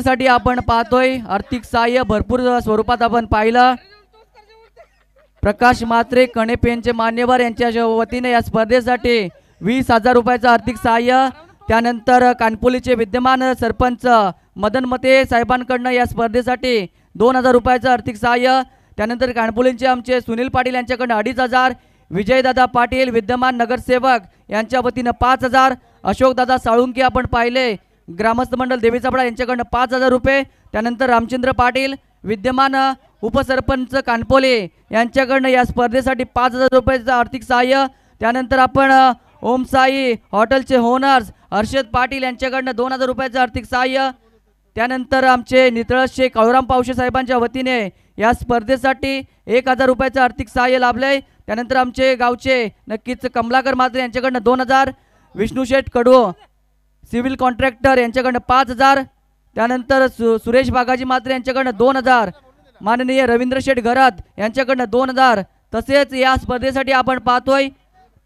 साठी आपण पाहतोय आर्थिक सहाय्य भरपूर स्वरूपात आपण पाहिलं प्रकाश मात्रे कणेप यांचे मान्यवर यांच्या वतीने या स्पर्धेसाठी वीस हजार रुपयाचं आर्थिक सहाय्य त्यानंतर कानपोलीचे विद्यमान सरपंच मदन मते साहेबांकडनं या स्पर्धेसाठी दोन हजार रुपयाचं आर्थिक सहाय्य त्यानंतर कानपोलींचे आमचे सुनील पाटील यांच्याकडनं अडीच हजार विजयदादा पाटील विद्यमान नगरसेवक यांच्या वतीनं पाच हजार अशोकदादा साळुंके आपण पाहिले ग्रामस्थ मंडळ देवीचापडा यांच्याकडनं पाच हजार रुपये त्यानंतर रामचंद्र पाटील विद्यमान उपसरपंच कानपोले यांच्याकडनं या स्पर्धेसाठी पाच हजार रुपयाचं आर्थिक सहाय्य त्यानंतर आपण ओम साई हॉटेलचे होनर्स हर्षद पाटील यांच्याकडनं दोन हजार रुपयाचं आर्थिक सहाय्य त्यानंतर आमचे शेख अळुराम पावशे साहेबांच्या वतीने या स्पर्धेसाठी एक हजार रुपयाचं आर्थिक सहाय्य लाभलं त्यानंतर आमचे गावचे नक्कीच कमलाकर मात्रे यांच्याकडनं दोन हजार विष्णू शेठ कडू सिव्हिल कॉन्ट्रॅक्टर यांच्याकडनं पाच हजार त्यानंतर सु सुरेश बागाजी मात्रे यांच्याकडनं दोन हजार माननीय रवींद्र शेठ घरात यांच्याकडनं दोन हजार तसेच या स्पर्धेसाठी आपण पाहतोय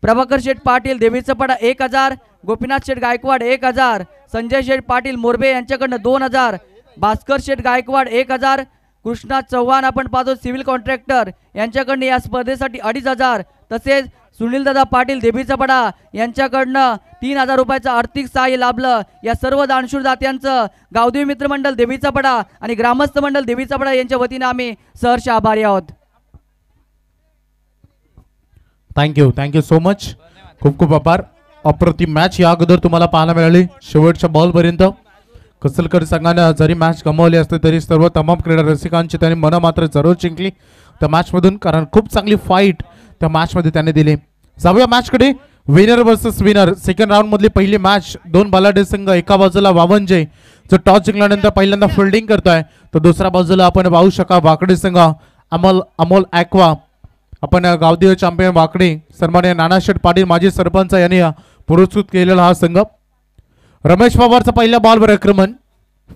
प्रभाकर शेठ पाटील देवीचं पडा एक हजार गोपीनाथ शेठ गायकवाड एक हजार संजय शेठ पाटील मोरबे यांच्याकडनं दोन हजार भास्कर शेठ गायकवाड एक हजार कृष्णा चव्हाण आपण पाहतो सिव्हिल कॉन्ट्रॅक्टर यांच्याकडनं या स्पर्धेसाठी अडीच हजार तसेच सुनील दादा पाटील पडा यांच्याकडनं तीन हजार रुपयाचं आर्थिक सहाय्य लाभलं या सर्व दानशूर दात्यांचं गावदेवी मित्रमंडळ पडा आणि ग्रामस्थ मंडळ पडा यांच्या वतीनं आम्ही सहर्ष आभारी आहोत थँक्यू थँक्यू सो मच खूप खूप आभार अप्रतिम मॅच या अगोदर तुम्हाला पाहायला मिळाली शेवटच्या बॉलपर्यंत कसलकर संघानं जरी मॅच गमावली असते तरी सर्व तमाम क्रीडा रसिकांची त्यांनी मन मात्र जरूर जिंकली त्या मॅचमधून कारण खूप चांगली फाईट त्या मॅचमध्ये त्याने दिले जाऊया मॅचकडे winner versus winner second round मधली पहिली मॅच दोन बालाडे संघ एका बाजूला वावंजय जो टॉस जिंकल्यानंतर पहिल्यांदा फिल्डिंग करतोय तर दुसऱ्या बाजूला आपण पाहू शका वाकडे संघ अमोल अमोल ऍक्वा आपण गावदेव चॅम्पियन वाकडे सन्मान्य नानाशेठ पाटील माजी सरपंच यांनी पुरस्कृत केलेला हा संघ रमेश पवारचा पहिला बॉलवर आक्रमण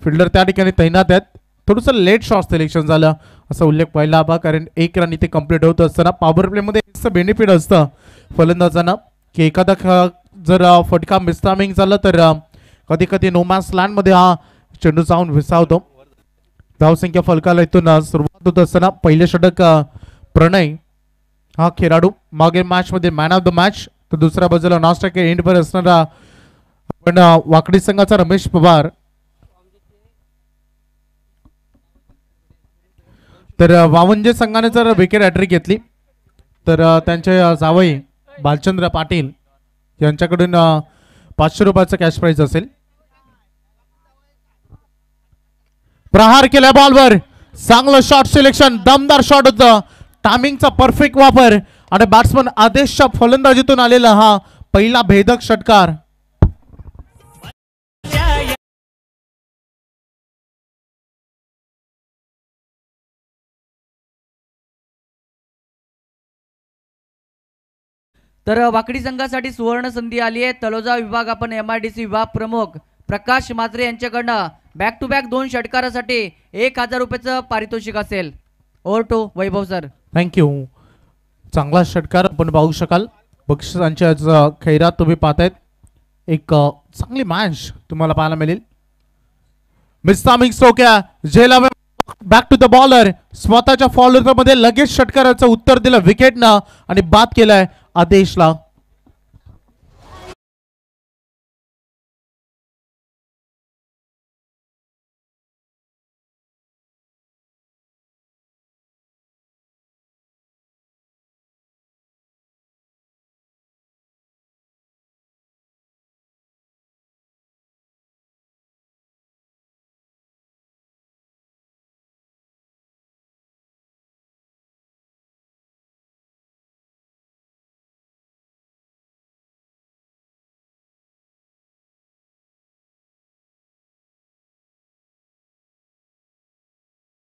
फिल्डर त्या ठिकाणी तैनात आहेत थोडंसं लेट शॉट सिलेक्शन झालं असा उल्लेख व्हायला हवा कारण एक रन इथे कम्प्लीट होत असताना पॉवर प्लेमध्ये मध्ये बेनिफिट असतं फलंदाजांना की एखादा खेळा जर फटका मिसटामिंग झाला तर कधी कधी नोमॅन्स मध्ये हा चेंडू जाऊन विसावतो धावसंख्या फलकाला इथून सुरुवात होत असताना पहिले षटक प्रणय हा खेळाडू मागे मॅचमध्ये मॅन ऑफ द मॅच तर दुसऱ्या बाजूला नॉस एंड एंडवर असणारा पण वाकडी संघाचा रमेश पवार तर वावंजे संघाने जर विकेट हॅट्रिक घेतली तर त्यांचे जावई भालचंद्र पाटील यांच्याकडून पाचशे रुपयाचं कॅश प्राईज असेल प्रहार केल्या बॉलवर चांगलं शॉट सिलेक्शन दमदार शॉट होत टायमिंगचा परफेक्ट वापर आणि बॅट्समन आदेशच्या फलंदाजीतून आलेला हा पहिला भेदक षटकार तर वाकडी संघासाठी सुवर्ण संधी आली आहे तलोजा विभाग आपण एम आय डी सी विभाग प्रमुख प्रकाश मात्रे यांच्याकडनं बॅक टू बॅक दोन षटकारासाठी एक हजार रुपयाचं पारितोषिक असेल over to Vaibhav sir thank you चांगला षटकार आपण पाहू शकाल बक्षिसांच्या खैरात तुम्ही पाहतायत एक चांगली मॅच तुम्हाला पाहायला मिळेल मिस्ता मिक्स ओक्या झेला बॅक टू द बॉलर स्वतःच्या फॉलोअर मध्ये लगेच षटकाराचं उत्तर दिलं विकेटनं आणि बाद केलंय आदेशला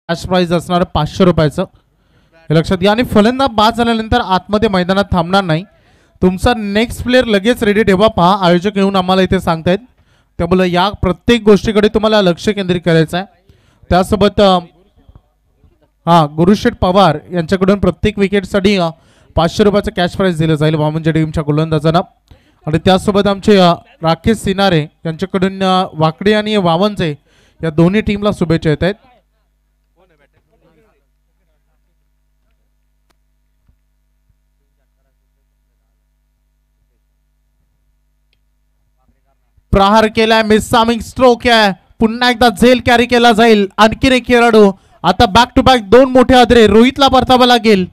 कॅश प्राईज असणार पाचशे रुपयाचं हे लक्षात घ्या आणि फलंदा बाद झाल्यानंतर आतमध्ये मैदानात थांबणार नाही तुमचा नेक्स्ट प्लेअर लगेच रेडी ठेवा पहा आयोजक येऊन आम्हाला इथे सांगतायत त्यामुळे या प्रत्येक गोष्टीकडे तुम्हाला लक्ष केंद्रित करायचं आहे त्यासोबत हां गुरुशेठ पवार यांच्याकडून प्रत्येक विकेटसाठी पाचशे रुपयाचं कॅश प्राईज दिलं जाईल वामनच्या टीमच्या गोलंदाजांना आणि त्यासोबत आमचे राकेश सिनारे यांच्याकडून वाकडे आणि वामनचे या दोन्ही टीमला शुभेच्छा येत आहेत प्रहार केलाय मिसामिंग स्ट्रोक आहे पुन्हा एकदा झेल कॅरी केला जाईल आणखीन एक खेळाडू आता बॅक टू बॅक दोन मोठे आदरे रोहितला परतावा लागेल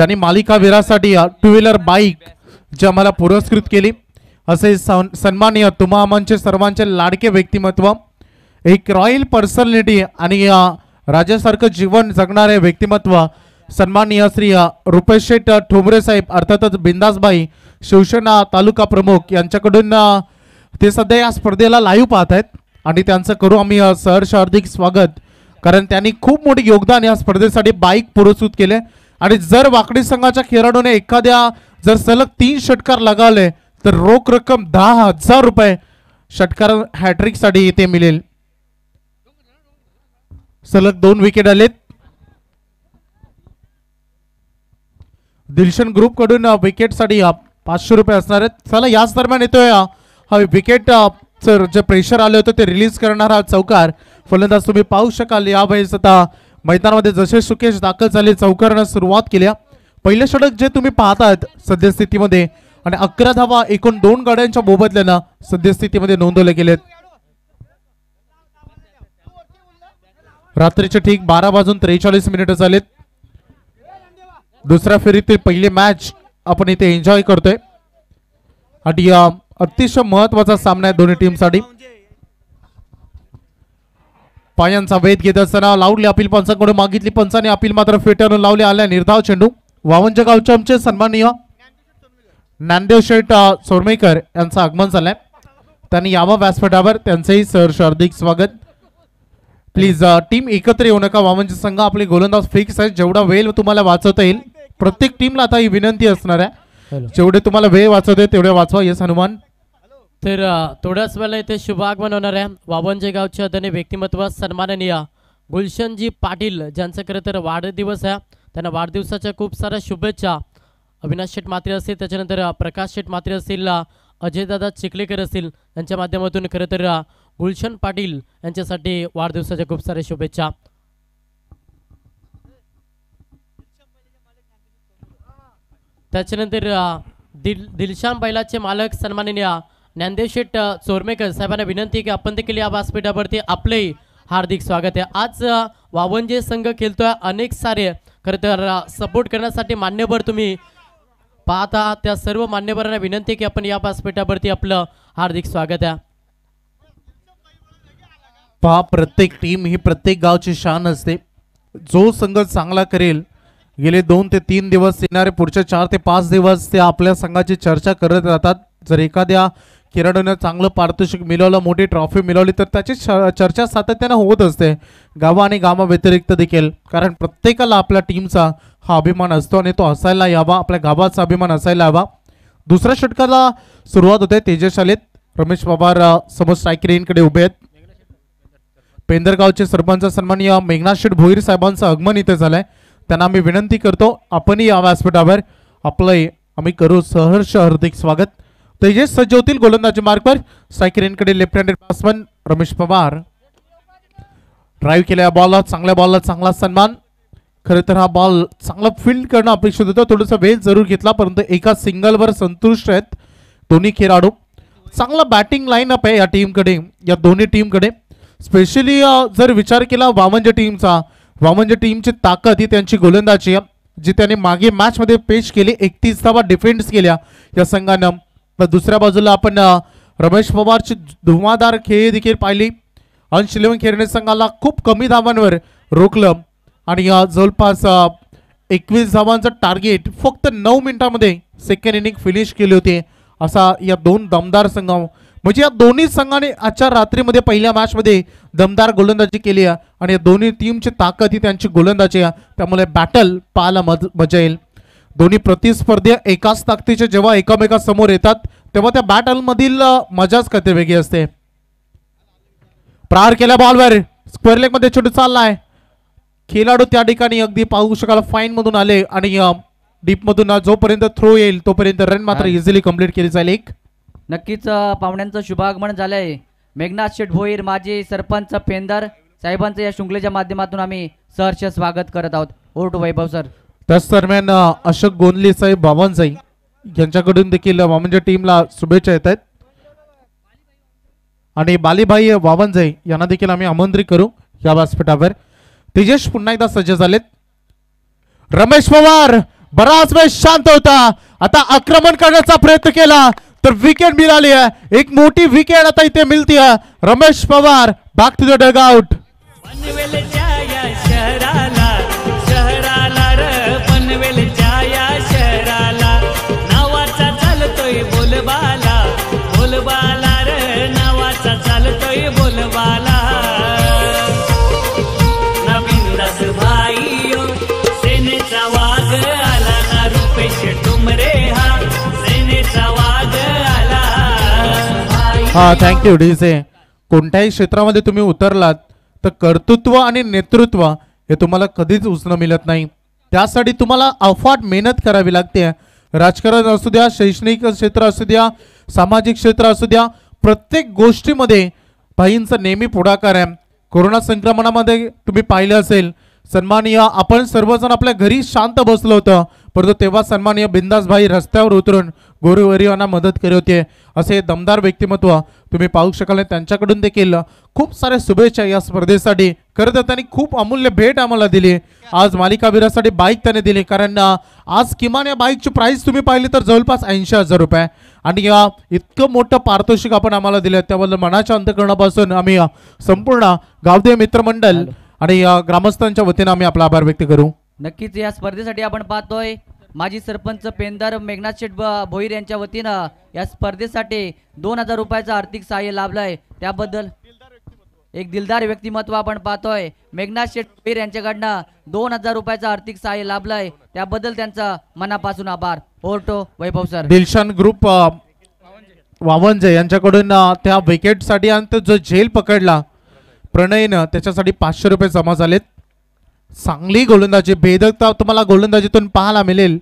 ज्यांनी मालिकावीरासाठी टू व्हीलर बाईक जे आम्हाला पुरस्कृत केली असे सन्माननीय तुम्हा सर्वांचे लाडके व्यक्तिमत्व एक रॉयल पर्सनॅलिटी आणि राजासारखं जीवन जगणारे व्यक्तिमत्व सन्माननीय श्री रुपेश शेठ ठोंबरे साहेब अर्थातच बिंदासबाई शिवसेना तालुका प्रमुख यांच्याकडून ते सध्या या स्पर्धेला लाईव्ह पाहत आहेत आणि त्यांचं करू आम्ही सहर्ष हार्दिक स्वागत कारण त्यांनी खूप मोठे योगदान या स्पर्धेसाठी बाईक पुरस्कृत केले आणि जर वाकडी संघाच्या खेळाडूने एखाद्या जर सलग तीन षटकार लगावले तर रोख रक्कम दहा हजार रुपये षटकार साठी इथे मिळेल सलग दोन विकेट आलेत दिलशन ग्रुप कडून विकेट साठी पाचशे रुपये असणार आहेत चला याच दरम्यान येतोय हा विकेट जे प्रेशर आले होते ते रिलीज करणारा चौकार फलंदाज तुम्ही पाहू शकाल यावेळेस आता मैदानामध्ये जसे सुकेश दाखल झाले चौकारणं सुरुवात केल्या पहिले षटक जे तुम्ही पाहतात सद्यस्थितीमध्ये आणि अकरा धावा एकूण दोन गाड्यांच्या मोबदल्यानं सद्यस्थितीमध्ये नोंदवले गेलेत रात्रीचे ठीक बारा वाजून त्रेचाळीस मिनिट झालेत दुसऱ्या ते पहिले मॅच आपण इथे एन्जॉय करतोय आणि अतिशय महत्वाचा सामना आहे दोन्ही टीमसाठी पायांचा वेध घेत असताना लावली अपील पंचांकडून मागितली पंचाने अपील मात्र फेटाळून लावले आल्या निर्धाव चेंडू वावंज आमचे सन्माननीय ज्ञानदेव शेठ सोरमेकर यांचं आगमन झालंय त्यांनी यावं व्यासपीठावर त्यांचंही सर हार्दिक स्वागत प्लीज टीम एकत्र येऊ नका वावंज संघ आपले गोलंदाज फिक्स आहे जेवढा वेळ तुम्हाला वाचवता येईल प्रत्येक टीमला आता ही विनंती असणार आहे जेवढे तुम्हाला वेळ वाचवते तेवढे वाचवा येस हनुमान तर थोड्याच वेळेला इथे शुभागमन होणार आहे वावंजे गावचे अदनी व्यक्तिमत्व सन्माननीय गुलशनजी पाटील ज्यांचं खरं तर वाढदिवस आहे त्यांना वाढदिवसाच्या खूप साऱ्या शुभेच्छा अविनाश शेठ मात्रे असतील त्याच्यानंतर प्रकाश शेठ मात्रे असतील अजयदादा चिखलेकर असतील यांच्या माध्यमातून खरं तर गुलशन पाटील यांच्यासाठी वाढदिवसाच्या खूप साऱ्या शुभेच्छा त्याच्यानंतर दिल दिलशाम बैलाचे मालक सन्माननीय ज्ञानदेवशेठ चोरमेकर साहेबांना विनंती की आपण देखील या व्यासपीठावरती आपलंही हार्दिक स्वागत आहे आज वावंजे संघ खेळतोय अनेक सारे खरं तर सपोर्ट करण्यासाठी मान्यवर तुम्ही पाहता त्या सर्व मान्यवरांना विनंती की आपण या व्यासपीठावरती आपलं हार्दिक स्वागत आहे पहा प्रत्येक टीम ही प्रत्येक गावची शान असते जो संघ चांगला करेल गेले दोन ते तीन दिवस येणारे पुढचे चार ते पाच दिवस ते आपल्या संघाची चर्चा करत राहतात जर एखाद्या खेळाडूंना चांगलं पारितोषिक मिळवलं मोठी ट्रॉफी मिळवली तर त्याची चर्चा सातत्यानं होत असते गावा आणि गावाव्यतिरिक्त देखील कारण प्रत्येकाला आपल्या टीमचा हा अभिमान असतो आणि तो असायला यावा आपल्या गावाचा अभिमान असायला हवा दुसऱ्या षटकाला सुरुवात होते तेजशालीत रमेश पवार समोर स्ट्रायकर उभे आहेत पेंदरगावचे सरपंच सन्माननीय या शेठ भोईर साहेबांचं आगमन इथे झालंय त्यांना आम्ही विनंती करतो आपणही या व्यासपीठावर आपलंही आम्ही करू सहर्ष हार्दिक स्वागत तेजस सज्ज होतील गोलंदाजी मार्गवर सायकिरेंकडे left handed batsman Ramesh Pawar drive केल्या बॉलला चांगल्या बॉलला चांगला सन्मान खरं तर हा बॉल चांगला फील्ड करणं अपेक्षित होतं थोडंसं वेळ जरूर घेतला परंतु एका सिंगलवर संतुष्ट आहेत दोन्ही खेळाडू चांगला बॅटिंग अप आहे या टीमकडे या दोन्ही टीमकडे स्पेशली जर विचार केला वामनज टीमचा वामनज टीमची ताकद ही त्यांची गोलंदाजी आहे जी त्याने मागे मॅचमध्ये पेश केली एकतीस धावा डिफेंड्स केल्या या संघानं तर दुसऱ्या बाजूला आपण रमेश पवारची धुमादार खेळी देखील पाहिली अंश इलेव्हन खेरणे संघाला खूप कमी धावांवर रोखलं आणि जवळपास एकवीस धावांचं टार्गेट फक्त नऊ मिनिटामध्ये सेकंड इनिंग फिनिश केली होती असा या दोन दमदार संघ म्हणजे या दोन्ही संघाने आजच्या रात्रीमध्ये पहिल्या मॅचमध्ये दमदार गोलंदाजी केली आहे आणि या दोन्ही टीमची ताकद ही त्यांची गोलंदाजी आहे त्यामुळे बॅटल पाहायला मज मजा येईल दोन्ही प्रतिस्पर्धी एकाच ताकदीचे जेव्हा एकामेकासमोर येतात तेव्हा त्या मधील मजाच कथे वेगळी असते प्रहार केल्या बॉलवर स्क्वेअर लेग मध्ये चालला आहे खेळाडू त्या ठिकाणी अगदी पाहू शकाल मधून आले आणि डीप मधून जोपर्यंत थ्रो येईल तोपर्यंत रन मात्र इझिली कंप्लीट केली जाईल एक नक्कीच पाहुण्यांचं शुभागमन झालं आहे मेघनाथ शेठ भोईर माजी सरपंच पेंदर साहेबांचं या शृंखलेच्या माध्यमातून आम्ही सहर्ष स्वागत करत आहोत ओर टू वैभव सर त्याच दरम्यान अशोक गोंदले साहेब साई यांच्याकडून देखील वामनच्या टीमला शुभेच्छा येत आहेत आणि बालीभाई वावनजाई यांना देखील आम्ही आमंत्रित करू या व्यासपीठावर तेजेश पुन्हा एकदा सज्ज झालेत रमेश पवार बराच वेळ शांत होता आता आक्रमण करण्याचा प्रयत्न केला तर विकेट मिळाली आहे एक मोठी विकेट आता इथे मिळते रमेश पवार बाग तुझं डग आउट हां थँक्यू डी से कोणत्याही क्षेत्रामध्ये तुम्ही उतरलात तर कर्तृत्व आणि नेतृत्व हे तुम्हाला कधीच उचणं मिळत नाही त्यासाठी तुम्हाला अफाट मेहनत करावी लागते राजकारण असू द्या शैक्षणिक क्षेत्र असू द्या सामाजिक क्षेत्र असू द्या प्रत्येक गोष्टीमध्ये भाईंचा नेहमी पुढाकार आहे कोरोना संक्रमणामध्ये तुम्ही पाहिलं असेल सन्मानिय आपण सर्वजण आपल्या घरी शांत बसलो होतं परंतु तेव्हा सन्माननीय बिंदासभाई रस्त्यावर उतरून गोरगरिबांना मदत केली होते असे दमदार व्यक्तिमत्व तुम्ही पाहू शकाल आणि त्यांच्याकडून देखील खूप साऱ्या शुभेच्छा या स्पर्धेसाठी खरं तर त्यांनी खूप अमूल्य भेट आम्हाला दिली आज मालिकावीरासाठी बाईक त्याने दिली कारण आज किमान या बाईकची प्राईस तुम्ही पाहिली तर जवळपास ऐंशी हजार रुपये आणि या इतकं मोठं पारितोषिक आपण आम्हाला दिलं त्याबद्दल मनाच्या अंतकरणापासून आम्ही संपूर्ण गावदेव मित्रमंडल आणि ग्रामस्थांच्या वतीनं आम्ही आपला आभार व्यक्त करू नक्कीच या स्पर्धेसाठी आपण पाहतोय माजी सरपंच पेंदार मेघनाथ शेठ भोईर यांच्या वतीनं या स्पर्धेसाठी दोन हजार रुपयाचं आर्थिक सहाय्य लाभलाय त्याबद्दल एक दिलदार व्यक्तिमत्व आपण पाहतोय मेघनाथ शेठ भोईर यांच्याकडनं दोन हजार रुपयाचं आर्थिक सहाय्य लाभलाय त्याबद्दल त्यांचा मनापासून आभार over to Vaibhav sir Dilshan group Vavanje यांच्याकडून त्या विकेटसाठी आणि तो जो झेल पकडला प्रणयनं त्याच्यासाठी पाचशे रुपये जमा झालेत चांगली गोलंदाजी भेदकता तुम्हाला गोलंदाजीतून पाहायला मिळेल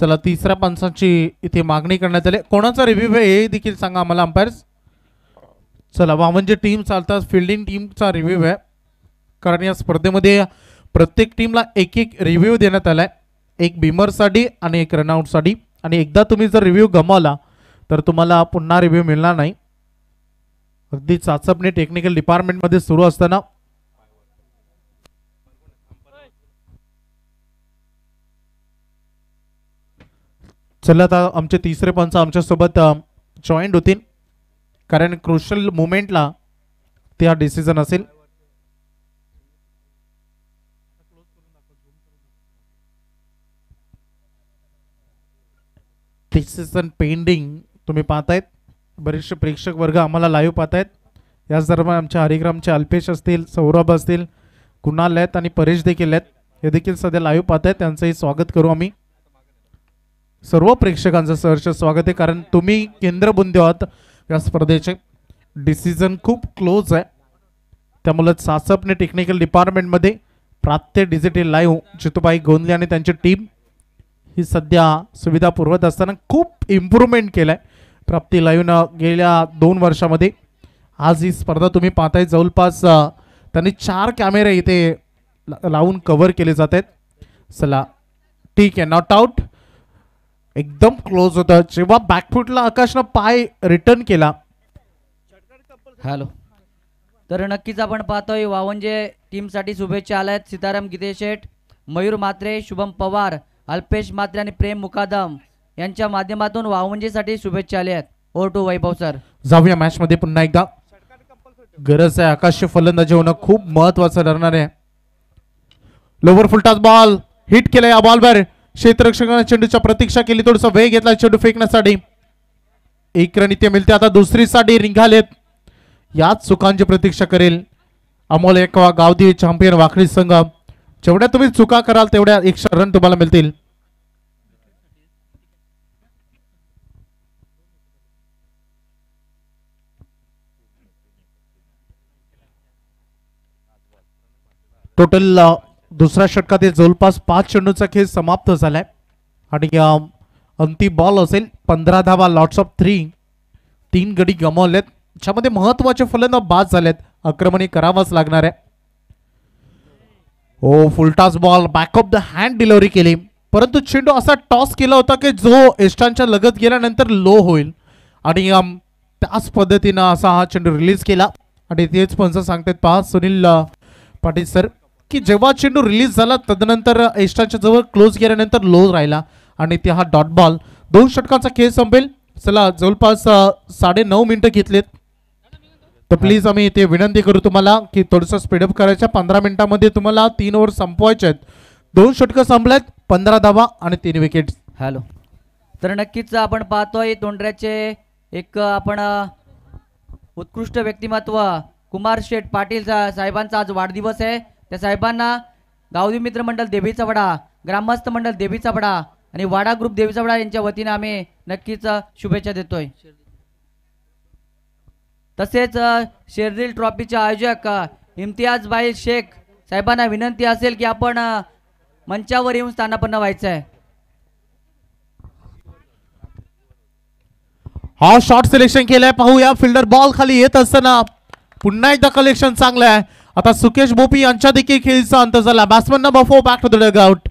चला तिसऱ्या पंचांची इथे मागणी करण्यात आली कोणाचा रिव्ह्यू आहे हे देखील सांगा आम्हाला अंपायर्स चला वामनजे टीम चालतात फिल्डिंग टीमचा रिव्ह्यू आहे कारण या स्पर्धेमध्ये प्रत्येक टीमला एक एक रिव्ह्यू देण्यात आला आहे एक बिमरसाठी आणि एक रनआउटसाठी आणि एकदा तुम्ही जर रिव्ह्यू गमावला तर तुम्हाला पुन्हा रिव्ह्यू मिळणार नाही अगदी चाचपणे टेक्निकल डिपार्टमेंटमध्ये सुरू असताना चला आता आमचे तिसरे पंच आमच्यासोबत जॉईंट होतील कारण क्रुशल मुमेंटला ते हा डिसिजन असेल डिसिजन पेंडिंग तुम्ही पाहतायत बरेचसे प्रेक्षक वर्ग आम्हाला लाईव्ह पाहतायत याच दरम्यान आमच्या हरिग्रामचे अल्पेश असतील सौरभ असतील कुणाल आहेत आणि परेश देखील आहेत हे देखील सध्या लाईव्ह पाहत आहेत त्यांचंही स्वागत करू आम्ही सर्व प्रेक्षकांचं सहर्ष स्वागत आहे कारण तुम्ही केंद्रबुंदी आहात या स्पर्धेचे डिसिजन खूप क्लोज आहे त्यामुळं सासपने टेक्निकल डिपार्टमेंटमध्ये प्रात्य डिजिटल लाईव्ह जितूबाई गोंदले आणि त्यांची टीम ही सध्या सुविधा पुरवत असताना खूप इम्प्रूव्हमेंट केलं आहे प्राप्ती लाईव्हनं गेल्या दोन वर्षामध्ये आज ही स्पर्धा तुम्ही पाहताय जवळपास त्यांनी चार कॅमेरे इथे लावून कव्हर केले जात आहेत चला ठीक आहे नॉट आऊट एकदम क्लोज होता जेव्हा बॅकफुटला आकाशनं पाय रिटर्न केला हॅलो तर नक्कीच आपण पाहतोय वावंजे टीम साठी शुभेच्छा आल्या आहेत सीताराम शेठ मयूर मात्रे शुभम पवार अल्पेश मात्रे आणि प्रेम मुकादम यांच्या माध्यमातून वावंजेसाठी शुभेच्छा आल्या आहेत ओ टू वैभव सर जाऊया मध्ये पुन्हा एकदा गरज आहे आकाश फलंदाजी होणं खूप महत्वाचं ठरणार आहे लोवर फुलटाच बॉल हिट केला या बॉलवर क्षेत्ररक्षकाने चेंडूच्या प्रतीक्षा केली थोडासा वेळ घेतला चेंडू फेकण्यासाठी एक रन इथे मिळते आता दुसरी साडी रिंगालेत याच चुकांची प्रतीक्षा करेल अमोल एकवा गावदी चॅम्पियन वाखडी संघ जेवढ्या तुम्ही चुका कराल तेवढ्या एकशे रन तुम्हाला मिळतील टोटल दुसऱ्या षटकातील जवळपास पाच चेंडूचा खेळ समाप्त झालाय आणि अंतिम बॉल असेल पंधरा धावा लॉट्स ऑफ थ्री तीन गडी गमावलेत ज्यामध्ये महत्वाचे फलंदा बाद झालेत आक्रमणी करावाच लागणार आहे हो full toss ball back of the hand delivery केली परंतु चेंडू असा टॉस केला होता की जो एस्टांच्या लगत गेल्यानंतर लो होईल आणि त्याच पद्धतीनं असा हा चेंडू रिलीज केला आणि तेच पंच सांगतात पहा सुनील पाटील सर की जेव्हा चेंडू रिलीज झाला तदनंतर एस्टाच्या जवळ क्लोज केल्यानंतर लो राहिला आणि ते हा डॉट बॉल दोन षटकांचा खेळ संपेल चला जवळपास साडे नऊ मिनटं घेतलेत तर प्लीज आम्ही इथे विनंती करू तुम्हाला की थोडंसं स्पीडअप करायच्या पंधरा मिनिटांमध्ये तुम्हाला तीन ओव्हर संपवायचे आहेत दोन षटकं संपल्यात पंधरा धावा आणि तीन विकेट हॅलो तर नक्कीच आपण पाहतोय तोंडऱ्याचे एक आपण उत्कृष्ट व्यक्तिमत्व कुमार शेठ पाटील साहेबांचा आज वाढदिवस आहे त्या साहेबांना गावदी मित्र मंडळ देवीचा वडा ग्रामस्थ मंडळ देवीचा वडा आणि वाडा ग्रुप देवीचा वडा यांच्या वतीने आम्ही नक्कीच शुभेच्छा देतोय तसेच शेरदिल ट्रॉफीचे आयोजक इम्तियाजबाई शेख साहेबांना विनंती असेल की आपण मंचावर येऊन स्थानापन्न व्हायचं आहे हा शॉर्ट सिलेक्शन केलाय पाहूया फिल्डर बॉल खाली येत असताना पुन्हा एकदा कलेक्शन चांगलं आहे आता सुकेश बोपी यांच्या देखील खेळीचा अंत झाला बॅट्समॅन बफो बॅक टू द आउट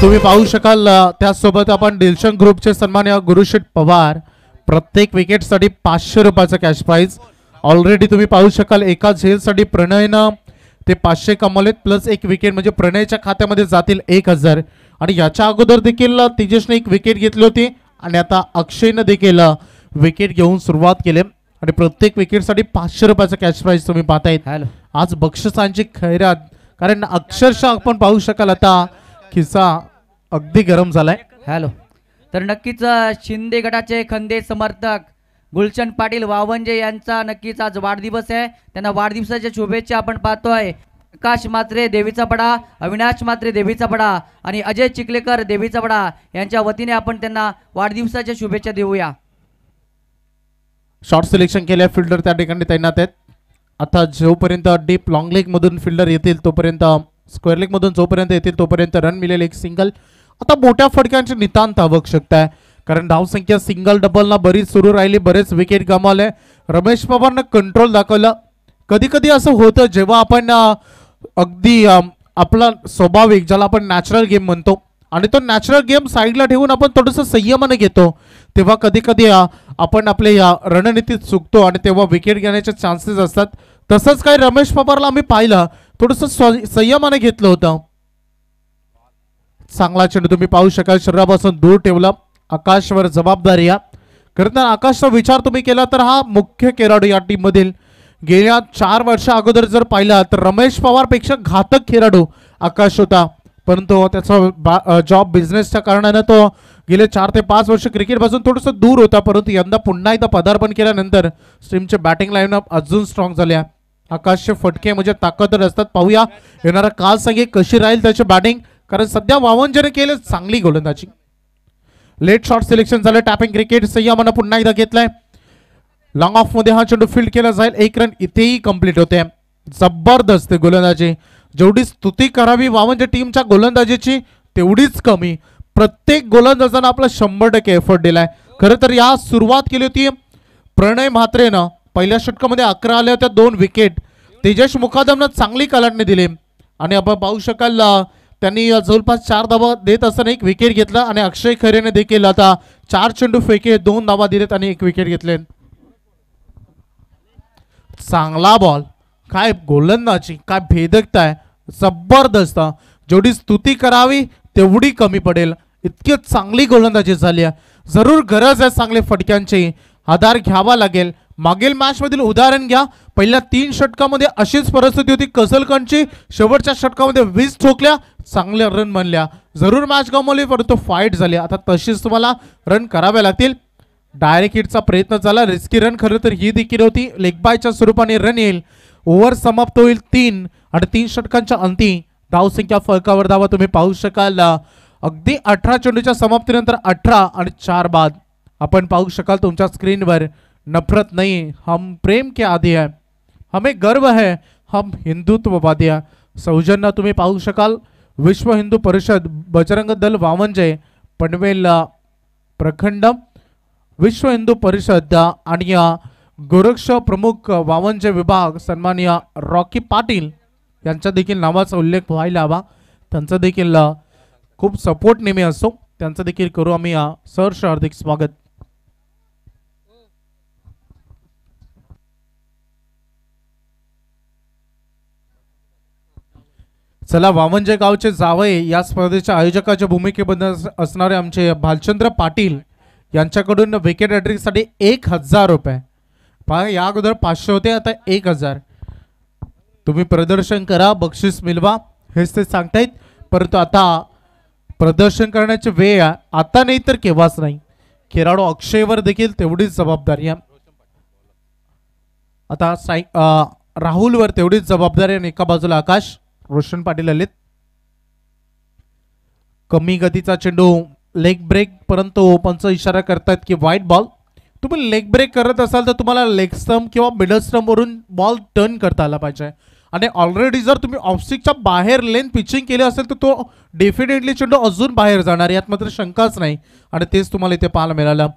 तुम्ही पाहू शकाल त्यासोबत आपण दिलशन ग्रुपचे सन्मान्य गुरुशेठ पवार प्रत्येक विकेटसाठी पाचशे रुपयाचा कॅश प्राईज ऑलरेडी तुम्ही पाहू शकाल एका झेलसाठी प्रणयनं ते पाचशे कमावलेत प्लस एक विकेट म्हणजे प्रणयच्या खात्यामध्ये जातील एक हजार आणि याच्या अगोदर देखील तेजसने एक विकेट घेतली होती आणि आता अक्षयनं देखील विकेट घेऊन सुरुवात केली आणि प्रत्येक विकेटसाठी पाचशे रुपयाचा कॅश प्राईज तुम्ही पाहतायत आज बक्षसांची खैरात कारण अक्षरशः आपण पाहू शकाल आता खिस्सा अगदी गरम झालाय हॅलो तर नक्कीच शिंदे गटाचे खंदे समर्थक गुलशन पाटील वावंजे यांचा नक्कीच आज वाढदिवस आहे त्यांना वाढदिवसाच्या शुभेच्छा आपण पाहतोय प्रकाश मात्रे देवीचा पडा अविनाश मात्रे देवीचा पडा आणि अजय चिखलेकर देवीचा पडा यांच्या वतीने आपण त्यांना वाढदिवसाच्या शुभेच्छा देऊया शॉर्ट सिलेक्शन केल्या फिल्डर त्या ठिकाणी तैनात आहेत आता जोपर्यंत डीप लॉंग मधून फिल्डर येतील तोपर्यंत स्क्वेअर लेग मधून जोपर्यंत येतील तोपर्यंत रन मिळेल एक सिंगल आता मोठ्या फडक्यांचे नितांत आवश्यकता आहे कारण धावसंख्या सिंगल डबलला बरीच सुरू राहिली बरेच विकेट गमावले रमेश पवारनं कंट्रोल दाखवला कधी कधी असं होतं जेव्हा आपण अगदी आपला स्वाभाविक ज्याला आपण नॅचरल गेम म्हणतो आणि तो नॅचरल गेम साईडला ठेवून आपण थोडंसं संयमाने घेतो तेव्हा कधी कधी आपण आपले या रणनीतीत चुकतो आणि तेव्हा विकेट घेण्याचे चान्सेस असतात तसंच काही रमेश पवारला आम्ही पाहिलं थोडंसं संयमाने घेतलं होतं चांगला चेंडू तुम्ही पाहू शकाल शरीरापासून दूर ठेवला आकाशवर जबाबदारी या खरंतर आकाशचा विचार तुम्ही केला तर हा मुख्य खेळाडू या टीममधील गेल्या चार वर्षा अगोदर जर पाहिला तर रमेश पवारपेक्षा घातक खेळाडू आकाश होता परंतु त्याचा जॉब बिझनेसच्या कारणानं तो गेले चार ते पाच वर्ष क्रिकेटपासून थोडंसं दूर होता परंतु यंदा पुन्हा एकदा पदार्पण केल्यानंतर स्ट्रीमचे बॅटिंग लाईन अजून स्ट्रॉंग झाल्या आकाशचे फटके म्हणजे ताकद असतात पाहूया येणारा काल सांगे कशी राहील त्याची बॅटिंग कारण सध्या वावंजने केले चांगली गोलंदाजी लेट शॉर्ट सिलेक्शन झालं टॅपिंग क्रिकेट संयमानं पुन्हा एकदा घेतलाय लॉंग ऑफ मध्ये हा चेंडू फील्ड केला जाईल एक रन इथेही कम्प्लीट होते जबरदस्त गोलंदाजी जेवढी स्तुती करावी वावंज टीमच्या गोलंदाजीची तेवढीच कमी प्रत्येक गोलंदाजानं आपला शंभर टक्के एफर्ट दिलाय खरं तर या सुरुवात केली होती प्रणय म्हात्रेनं पहिल्या षटकामध्ये अकरा आल्या होत्या दोन विकेट तेजस मुखादमनं चांगली कलाटणी दिली आणि आपण पाहू शकाल त्यांनी जवळपास चार धावा देत असताना एक विकेट घेतला आणि अक्षय खरेने देखील आता चार चेंडू फेके दोन धावा दिलेत आणि एक विकेट घेतले चांगला बॉल काय गोलंदाजी काय भेदकता आहे जबरदस्त जेवढी स्तुती करावी तेवढी कमी पडेल इतकी चांगली गोलंदाजी झाली आहे जरूर गरज आहे चांगले फटक्यांची आधार घ्यावा लागेल मागील मॅचमधील उदाहरण घ्या पहिल्या तीन षटकामध्ये अशीच परिस्थिती होती कसलकंडची शेवटच्या षटकामध्ये वीज ठोकल्या चांगल्या रन बनल्या जरूर मॅच गमावली परंतु फाईट झाली आता तशीच तुम्हाला रन कराव्या लागतील डायरेक्ट हिटचा प्रयत्न झाला रिस्की रन खरं तर ही देखील होती लेगबायच्या स्वरूपाने रन येईल ओव्हर समाप्त होईल तीन आणि तीन षटकांच्या अंतिम धावसंख्या फळकावर धावा तुम्ही पाहू शकाल अगदी अठरा चेंडूच्या समाप्तीनंतर अठरा आणि चार बाद आपण पाहू शकाल तुमच्या स्क्रीनवर नफरत नहीं हम प्रेम के आधी आहे हमें गर्व है हम हिंदुत्ववादी आहे सौजन्य तुम्ही पाहू शकाल विश्व हिंदू परिषद बजरंग दल वावंजे पनवेल प्रखंड विश्व हिंदू परिषद आणि गोरक्ष प्रमुख वावंजे विभाग सन्मान्य रॉकी पाटील यांचा देखील नावाचा उल्लेख व्हायला हवा त्यांचा देखील खूप सपोर्ट नेहमी असो त्यांचं देखील करू आम्ही सहर्ष हार्दिक स्वागत चला वावंजे गावचे जावये या स्पर्धेच्या आयोजकाच्या भूमिकेबद्दल असणारे आमचे भालचंद्र पाटील यांच्याकडून विकेट हॅट्रिकसाठी एक हजार रुपये पहा या अगोदर पाचशे होते आता एक हजार तुम्ही प्रदर्शन करा बक्षीस मिळवा हेच ते सांगतायत परंतु आता प्रदर्शन करण्याची वेळ आता नाही तर केव्हाच नाही खेळाडू अक्षयवर देखील तेवढीच जबाबदारी आहे आता साय राहुलवर तेवढीच जबाबदारी आणि एका बाजूला आकाश रोशन पाटील आलेत कमी गतीचा चेंडू लेग ब्रेक परंतु पंच इशारा करतायत की व्हाईट बॉल तुम्ही लेग ब्रेक करत असाल तर तुम्हाला लेग स्टम किंवा मिडल वरून बॉल टर्न करता आला पाहिजे आणि ऑलरेडी जर तुम्ही ऑफसिकच्या बाहेर लेन पिचिंग केली असेल तर तो डेफिनेटली चेंडू अजून बाहेर जाणार यात मात्र शंकाच नाही आणि तेच तुम्हाला इथे पाहायला मिळालं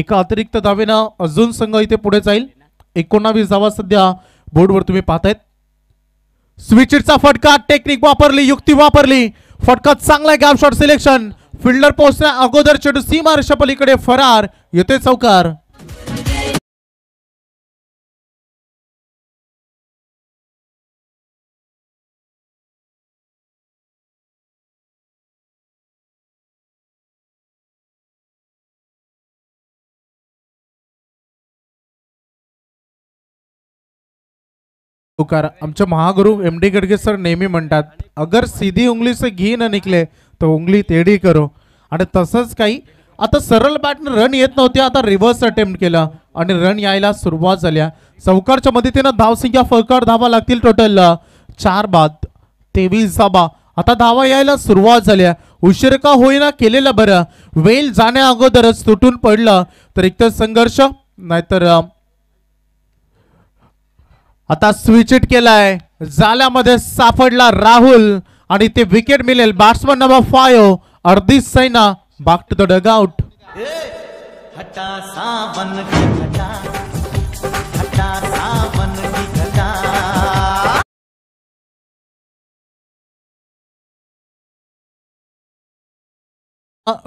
एका अतिरिक्त दावेनं अजून संघ इथे पुढे जाईल एकोणावीस धावा सध्या बोर्डवर तुम्ही पाहतायत स्विचिटचा फटका टेक्निक वापरली युक्ती वापरली फटका चांगला गॅपशॉट सिलेक्शन फिल्डर पोहोचण्या अगोदर चेडू सीमा शपलीकडे फरार येते चौकार तुकार आमचे महागुरु एम डी गडगे सर नेहमी म्हणतात अगर सीधी उंगली से घी न निकले तर उंगली तेढी करो आणि तसंच काही आता सरळ बॅटनं रन येत नव्हते आता रिव्हर्स अटेम्प्ट केलं आणि रन यायला सुरुवात झाल्या चौकारच्या मदतीनं धावसंख्या फळकार धावा लागतील टोटल चार बाद तेवीस धाबा आता धावा यायला सुरुवात झाल्या उशीर का होईना केलेलं बरं वेल जाण्या अगोदरच तुटून पडलं तर एकतर संघर्ष नाहीतर आता स्विच इट केलाय जाल्यामध्ये सापडला राहुल आणि ते विकेट मिळेल बॅट्समन नंबर फायव अर्धी सैना back the the out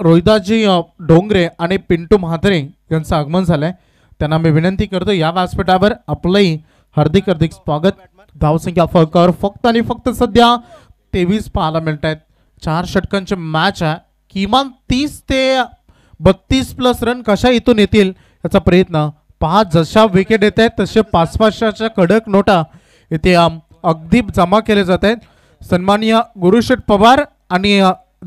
Rohidaji Dongre आणि पिंटू म्हात्रे यांचं आगमन झालंय त्यांना मी विनंती करतो या व्यासपीठावर आपलंही हार्दिक हार्दिक स्वागत धावसंख्या फळकावर फक्त आणि फक्त सध्या तेवीस पाहायला मिळत आहेत चार षटकांचे मॅच आहे किमान तीस ते बत्तीस प्लस रन कशा इथून येतील याचा प्रयत्न पहा जशा विकेट येत आहेत तसे पाच पाचशाच्या कडक नोटा इथे अगदी जमा केले जात आहेत सन्माननीय गुरुशेठ पवार आणि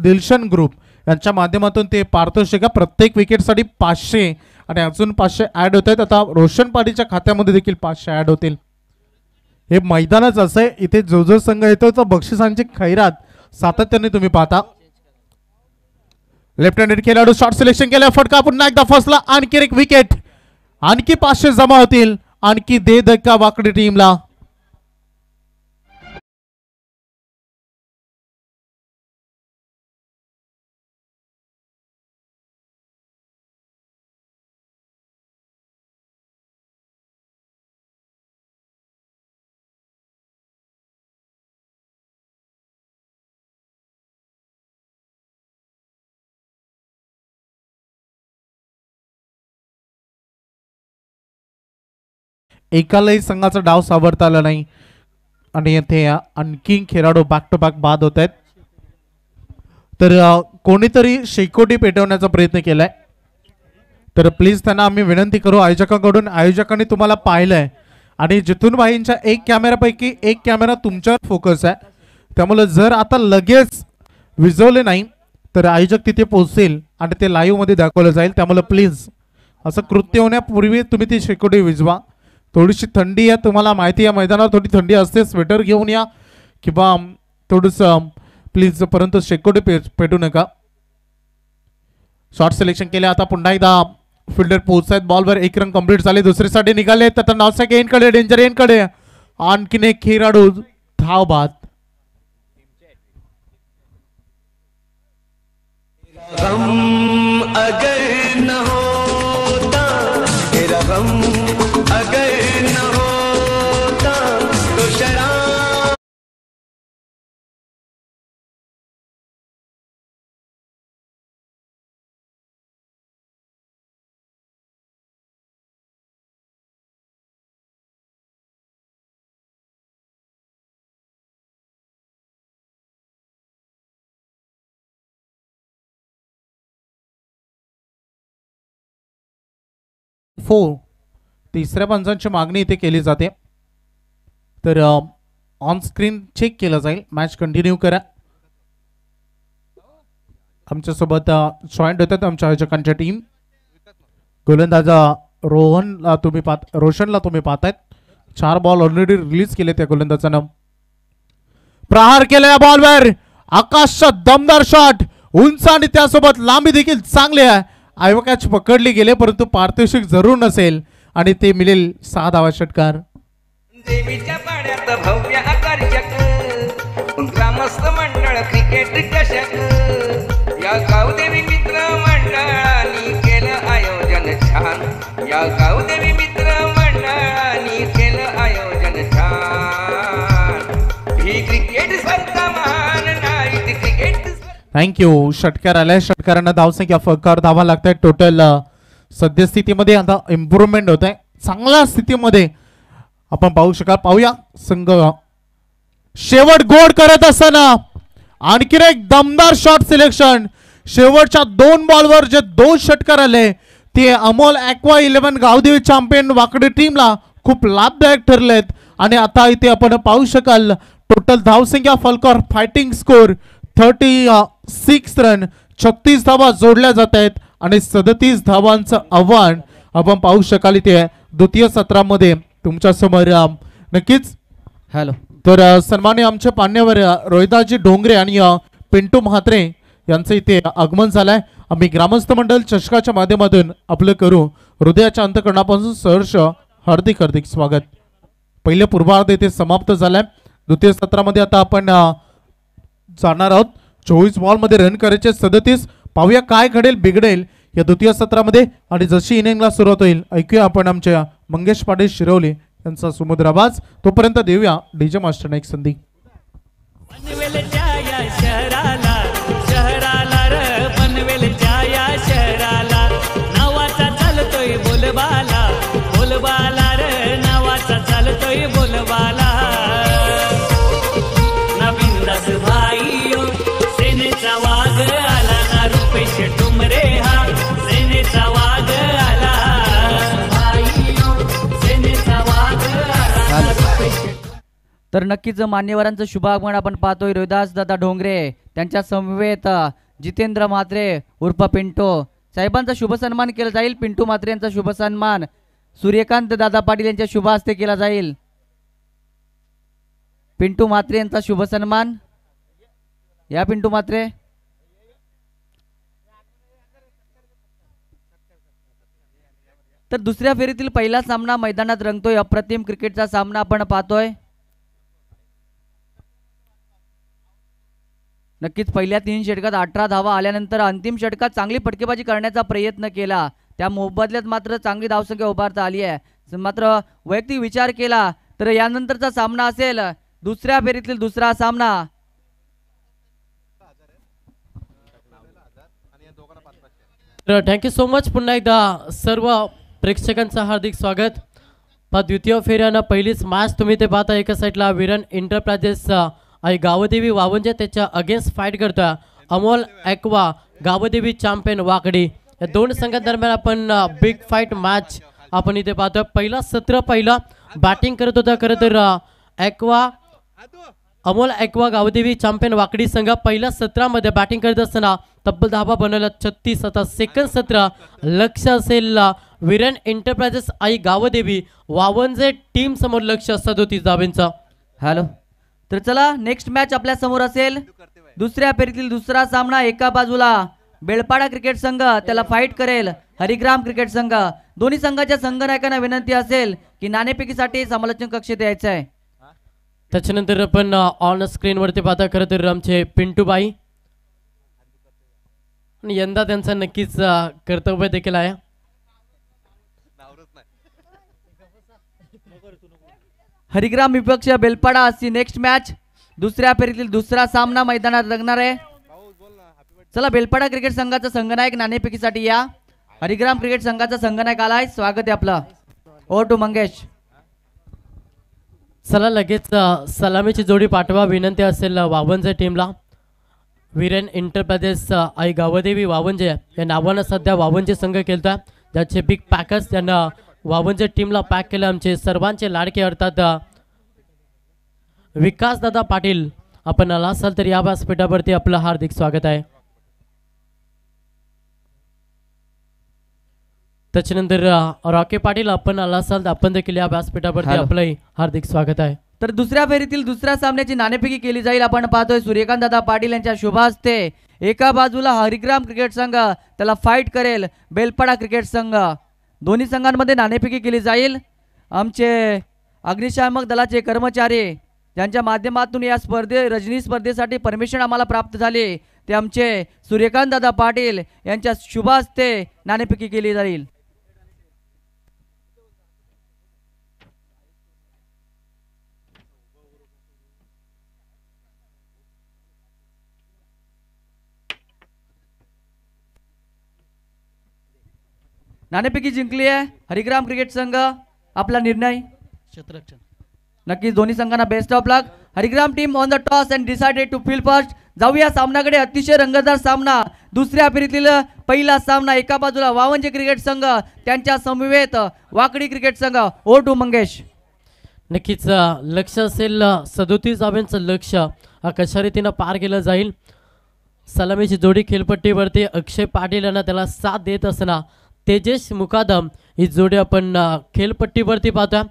दिलशन ग्रुप यांच्या माध्यमातून ते पारितोषिका प्रत्येक विकेटसाठी पाचशे आणि अजून पाचशे ॲड होत आहेत आता रोशन पाडीच्या खात्यामध्ये देखील पाचशे ॲड होतील हे मैदानच असं आहे इथे जो जो संघ येतो तो बक्षिसांची खैरात सातत्याने तुम्ही पाहता लेफ्ट हँडेड खेळाडू शॉर्ट सिलेक्शन केल्या फटका पुन्हा एकदा फसला आणखी एक विकेट आणखी पाचशे जमा होतील आणखी दे धक्का वाकडी टीमला एकालाही संघाचा डाव सावरता आला नाही आणि येथे आणखी खेळाडू बॅक टू बॅक बाद होत आहेत तर कोणीतरी शेकोटी पेटवण्याचा प्रयत्न केलाय तर प्लीज त्यांना आम्ही विनंती करू आयोजकांकडून आयोजकांनी तुम्हाला पाहिलंय आणि जिथून भाईंच्या एक कॅमेरापैकी एक कॅमेरा तुमच्यावर फोकस आहे त्यामुळे जर आता लगेच विजवले नाही तर आयोजक तिथे पोहोचतील आणि ते लाईव्हमध्ये दाखवलं जाईल त्यामुळे प्लीज असं कृत्य होण्यापूर्वी तुम्ही ती शेकोटी विजवा थोडीशी थंडी आहे तुम्हाला माहिती आहे मैदानावर थोडी थंडी असते स्वेटर घेऊन या किंवा थोडंसं प्लीज परंतु शेकोटी पे पेटू नका शॉर्ट सिलेक्शन केले आता पुन्हा एकदा फिल्डर पोहोचत बॉलवर एक रन कम्प्लीट झाले दुसरीसाठी निघाले तर नॉन स्ट्राईक एनकडे डेंजर एनकडे आणखीन एक खेळाडू धाव बाद अगर न हो फोर तिसऱ्या पंचांची मागणी इथे केली जाते तर ऑन स्क्रीन चेक केलं जाईल मॅच कंटिन्यू करा आमच्यासोबत जॉईंट होतात आमच्या आयोजकांच्या टीम गोलंदाजा रोहनला तुम्ही पाहत रोशनला तुम्ही पाहतायत चार बॉल ऑलरेडी रिलीज केले त्या गोलंदाजानं प्रहार केलेल्या बॉलवर आकाशचा दमदार शॉट उंच आणि त्यासोबत लांबी देखील चांगली आहे आयोगाची पकडली गेले परंतु पारितोषिक जरूर नसेल आणि ते मिळेल सहा धावा षटकार थँक्यू षटकार आलाय षटकारांना धावसंख्या फकार धावा लागत आहेत टोटल सद्यस्थितीमध्ये आता इम्प्रूव्हमेंट होत आहे चांगल्या स्थितीमध्ये आपण पाहू शकाल पाहूया संघ शेवट गोड करत असताना आणखीन एक दमदार शॉट सिलेक्शन शेवटच्या दोन बॉलवर जे दोन षटकार आले ते Amol Aqua Eleven Gavdevi Champion Wakdi टीमला खूप लाभदायक ठरलेत आणि आता इथे आपण पाहू शकाल टोटल धावसंख्या फलकर fighting score thirty six run छत्तीस धावा जोडल्या जात आहेत आणि सदतीस धावांचं आव्हान आपण पाहू शकाल इथे द्वितीय सत्रामध्ये तुमच्या समोर नक्कीच हॅलो तर सन्मान्य आमच्या पाण्यावर रोहिताजी डोंगरे आणि पिंटू म्हात्रे यांचं इथे आगमन झालंय आम्ही ग्रामस्थ मंडळ चषकाच्या माध्यमातून आपलं करू हृदयाच्या अंतकरणापासून सहर्ष हार्दिक हार्दिक स्वागत पहिले पूर्वार्ध इथे समाप्त झालाय द्वितीय सत्रामध्ये आता आपण जाणार आहोत चोवीस बॉलमध्ये रन करायचे सदतीस पाहूया काय घडेल बिघडेल या द्वितीय सत्रामध्ये आणि जशी इनिंगला सुरुवात होईल ऐकूया आपण आमच्या मंगेश पाटील शिरवले यांचा सुमुद्र आवाज तोपर्यंत देऊया डीजे मास्टरने एक संधी तर नक्कीच मान्यवरांचं शुभागमन आपण पाहतोय रोहिदास दादा ढोंगरे त्यांच्या समवेत जितेंद्र म्हात्रे उर्फ पिंटो साहेबांचा शुभसन्मान केला जाईल पिंटू म्हात्रे यांचा शुभसन्मान सूर्यकांत दादा पाटील यांच्या शुभ हस्ते केला जाईल पिंटू म्हात्रे यांचा शुभसन्मान या पिंटू मात्रे तर दुसऱ्या फेरीतील पहिला सामना मैदानात रंगतोय अप्रतिम क्रिकेटचा सामना आपण पाहतोय नक्कीच पहिल्या तीन षटकात अठरा धावा आल्यानंतर अंतिम षटकात चांगली फटकेबाजी करण्याचा प्रयत्न केला त्या मोबदल्यात मात्र चांगली धावसंख्या उभारता आली आहे मात्र वैयक्तिक विचार केला तर यानंतरचा सामना असेल दुसऱ्या फेरीतील दुसरा सामना थँक्यू सो मच पुन्हा एकदा सर्व प्रेक्षकांचं हार्दिक स्वागत पा द्वितीय फेऱ्यानं पहिलीच मॅच तुम्ही ते पाहता एका साईडला विरन एंटरप्राइजेसचा आणि गावदेवी वावंजे त्याच्या अगेन्स्ट फाईट करतोय अमोल ॲक्वा गावदेवी चॅम्पियन वाकडी या दोन संघांदरम्यान आपण बिग फाईट मॅच आपण इथे पाहतोय पहिला सत्र पहिला बॅटिंग करत होता खरं तर Aqua Amol Aqua Gavdevi Champion Wakdi संघ पहिल्या सत्रामध्ये बॅटिंग करत असताना तब्बल धाबा बनवला छत्तीस आता सेकंड सत्र लक्ष असेल विरन एंटरप्राइजेस आई गावदेवी वावंजे टीम समोर लक्ष होती धाबेंचा हॅलो तर चला नेक्स्ट मॅच आपल्या समोर असेल दुसऱ्या फेरीतील दुसरा सामना एका बाजूला बेळपाडा क्रिकेट संघ त्याला फाईट करेल हरिग्राम क्रिकेट संघ दोन्ही संघाच्या संघ नायकांना विनंती असेल की नाणेफेकीसाठी समालोचन कक्ष द्यायचं आहे त्याच्यानंतर आपण ऑन स्क्रीन वरती पाहता खरं तर आमचे पिंटूबाई यंदा त्यांचा नक्कीच कर्तव्य देखील आहे हरिग्राम विपक्ष बेलपाडा अशी नेक्स्ट मॅच दुसऱ्या फेरीतील दुसरा सामना मैदानात रंगणार आहे चला बेलपाडा क्रिकेट संघाचा संघनायक नाणेफेकीसाठी या हरिग्राम क्रिकेट संघाचा संघनायक आलाय स्वागत आहे आपलं ओ टू मंगेश चला लगेच सलामीची जोडी पाठवा विनंती असेल वावनजे टीमला विरेन इंटरप्रदेश आई गावदेवी वावंजे या नावानं सध्या वावंजे संघ खेळतोय ज्याचे बिग पॅकर्स त्यांना वावंजे टीमला पॅक केलं आमचे सर्वांचे लाडके अर्थात दादा पाटील आपण आला असाल तर या व्यासपीठावरती आपलं हार्दिक स्वागत आहे त्याच्यानंतर रॉके पाटील आपण आला असाल तर आपण देखील या व्यासपीठावरती आपलंही हार्दिक स्वागत आहे तर दुसऱ्या फेरीतील दुसऱ्या सामन्याची नाणेफेकी केली जाईल आपण पाहतोय सूर्यकांत दादा पाटील यांच्या शुभा एका बाजूला हरिग्राम क्रिकेट संघ त्याला फाईट करेल बेलपाडा क्रिकेट संघ दोन्ही संघांमध्ये नाणेफेकी केली जाईल आमचे अग्निशामक दलाचे कर्मचारी ज्यांच्या माध्यमातून या स्पर्धे रजनी स्पर्धेसाठी परमिशन आम्हाला प्राप्त झाले ते आमचे सूर्यकांत दादा पाटील यांच्या शुभ हस्ते नाणेफेकी केली जाईल नाणेपैकी जिंकली आहे हरिग्राम क्रिकेट संघ आपला निर्णय नक्कीच दोन्ही संघांना best of luck Harigram team on the toss and decided to field first जाऊया सामनाकडे अतिशय रंगदार सामना दुसऱ्या फेरीतील पहिला सामना एका बाजूला वावंजे क्रिकेट संघ त्यांच्या समवेत वाकडी क्रिकेट संघ ओ टू मंगेश नक्कीच लक्ष असेल सदोतीस धाव्यांचं लक्ष कशा रीतीनं पार केलं जाईल सलामीची जोडी खेळपट्टीवरती अक्षय पाटील यांना त्याला साथ देत असणार तेजेश मुकादम ही जोडी आपण खेळपट्टीवरती पाहतोय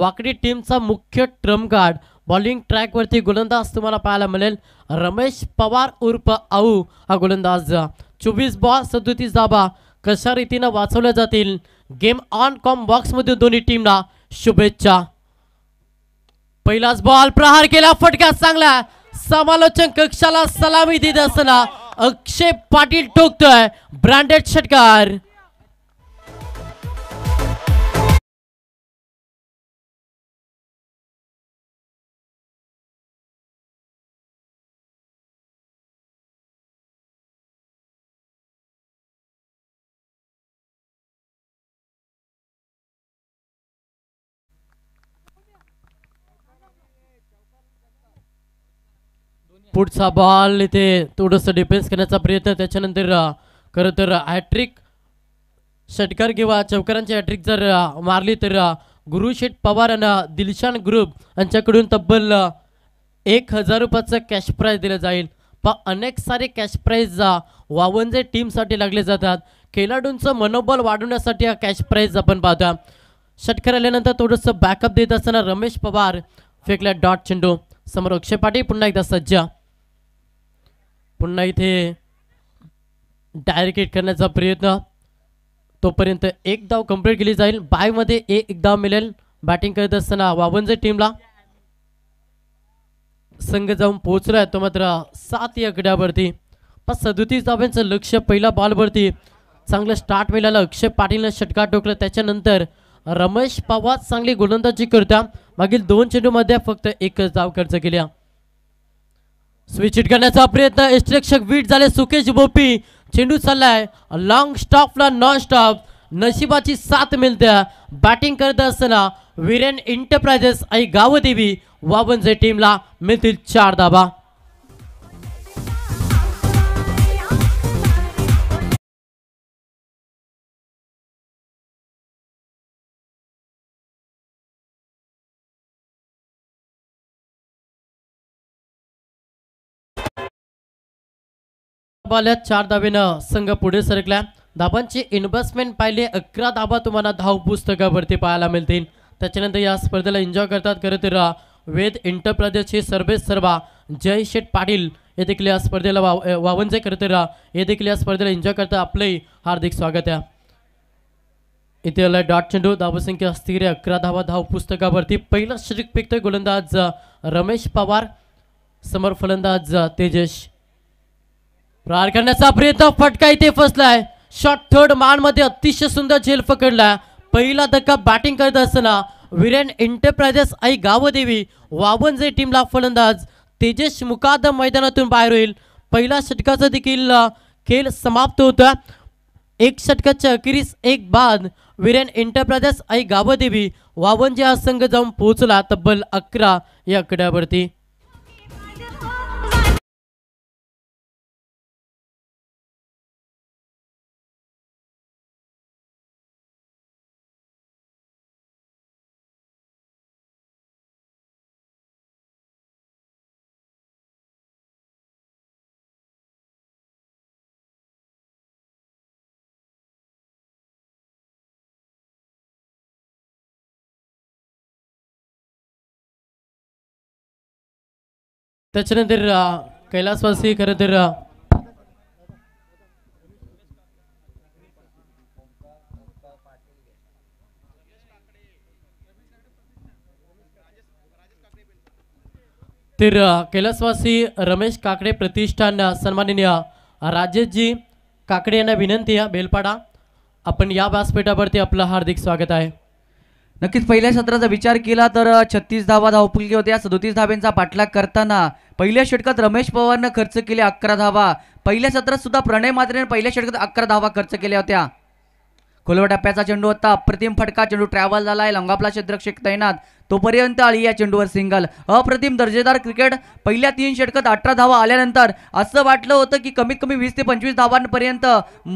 वाकडी टीमचा मुख्य ट्रम्प गार्ड बॉलिंग ट्रॅकवरती गोलंदाज तुम्हाला पाहायला मिळेल रमेश पवार उर्फ आऊ हा गोलंदाज चोवीस बॉल सदुतीस धाबा कशा रीतीनं वाचवल्या जातील गेम ऑन कॉम मध्ये दोन्ही टीमला शुभेच्छा पहिलाच बॉल प्रहार केला फटका चांगला समालोचन कक्षाला सलामी देत असताना अक्षय पाटील टोकतोय ब्रँडेड षटकार पुढचा बॉल इथे थोडंसं डिफेन्स करण्याचा प्रयत्न त्याच्यानंतर खरं तर हॅट्रिक षटकार किंवा चौकारांची हॅट्रिक जर मारली तर गुरुशेठ पवार आणि दिलशान ग्रुप यांच्याकडून तब्बल एक हजार रुपयाचं कॅश प्राईज दिलं जाईल पण अनेक सारे कॅश प्राईज वावंजे टीमसाठी लागले जातात खेळाडूंचं मनोबल वाढवण्यासाठी हा कॅश प्राईज आपण पाहतो षटकार आल्यानंतर थोडंसं बॅकअप देत असताना रमेश पवार फेकला डॉट चेंडू समोर अक्षय पाटील पुन्हा एकदा सज्ज पुन्हा इथे डायरेक्ट हिट करण्याचा प्रयत्न तोपर्यंत एक धाव कंप्लीट केली जाईल बायमध्ये एक धाव मिळेल बॅटिंग करत असताना वावंज टीमला संघ जाऊन पोहोचलाय तो मात्र सात या गड्यावरती पण सदोतीस धाब्यांचं लक्ष बॉल बॉलवरती चांगलं स्टार्ट मिळालं अक्षय पाटीलनं षटकार टोकलं त्याच्यानंतर रमेश पवार चांगली गोलंदाजी करत्या मागील दोन चेंडूमध्ये फक्त एकच धाव खर्च केल्या स्विचिट करण्याचा प्रयत्न इस्ट्रेक्षक वीट झाले सुकेश बोपी चेंडू चाललाय लॉंग स्टॉपला नॉन स्टॉप नशिबाची साथ मिळते बॅटिंग करत असताना विरेन एंटरप्राइजेस आणि गावदेवी वाबनजे टीमला मिळतील चार दाबा पाल्यात चार धावेनं संघ पुढे सरकला धाबांची इन्व्हेस्टमेंट पाहिले अकरा धाबा तुम्हाला धाव पुस्तकावरती पाहायला मिळतील त्याच्यानंतर या स्पर्धेला एन्जॉय करतात खरं तर वेद इंटरप्रदेशचे सर्वे सर्वा जय शेठ पाटील हे देखील या स्पर्धेला वाव वावंजे तर हे देखील या स्पर्धेला एन्जॉय करता आपलंही हार्दिक स्वागत आहे इथे आला डॉट चेंडू धावसंख्या अस्थिर अकरा धावा धाव पुस्तकावरती पहिला श्रीक पिकतोय गोलंदाज रमेश पवार समोर फलंदाज तेजेश प्रहार करण्याचा प्रयत्न फटका इथे फसलाय शॉर्ट थर्ड मध्ये अतिशय सुंदर झेल पकडला पहिला धक्का बॅटिंग करत असताना विरेन एंटरप्राइजेस आई गावदेवी जे टीमला फलंदाज तेजेश मुकाद मैदानातून बाहेर होईल पहिला षटकाचा देखील खेळ समाप्त होता एक षटकाच्या अखेरीस एक बाद विरेन एंटरप्राइजेस आई गावदेवी जे हा संघ जाऊन पोहोचला तब्बल अकरा या आकड्यावरती त्याच्यानंतर कैलासवासी खरं तर तर कैलासवासी रमेश काकडे प्रतिष्ठान सन्माननीय राजेशजी काकडे यांना विनंती आहे बेलपाडा आपण या व्यासपीठावरती आपलं हार्दिक स्वागत आहे नक्कीच पहिल्या सत्राचा विचार केला तर छत्तीस धावा धावपुलकी होत्या सदोतीस धाब्यांचा पाठलाग करताना पहिल्या षटकात रमेश पवारनं खर्च केले अकरा धावा पहिल्या सत्रात सुद्धा प्रणय मात्रेनं पहिल्या षटकात अकरा धावा खर्च केल्या होत्या खोलवा टप्प्याचा चेंडू होता अप्रतिम फटका चेंडू ट्रॅव्हल झालाय लंगापला क्षेत्रक्षक तैनात तोपर्यंत आली या चेंडूवर सिंगल अप्रतिम दर्जेदार क्रिकेट पहिल्या तीन षटकात अठरा धावा आल्यानंतर असं वाटलं होतं की कमीत कमी वीस ते पंचवीस धावांपर्यंत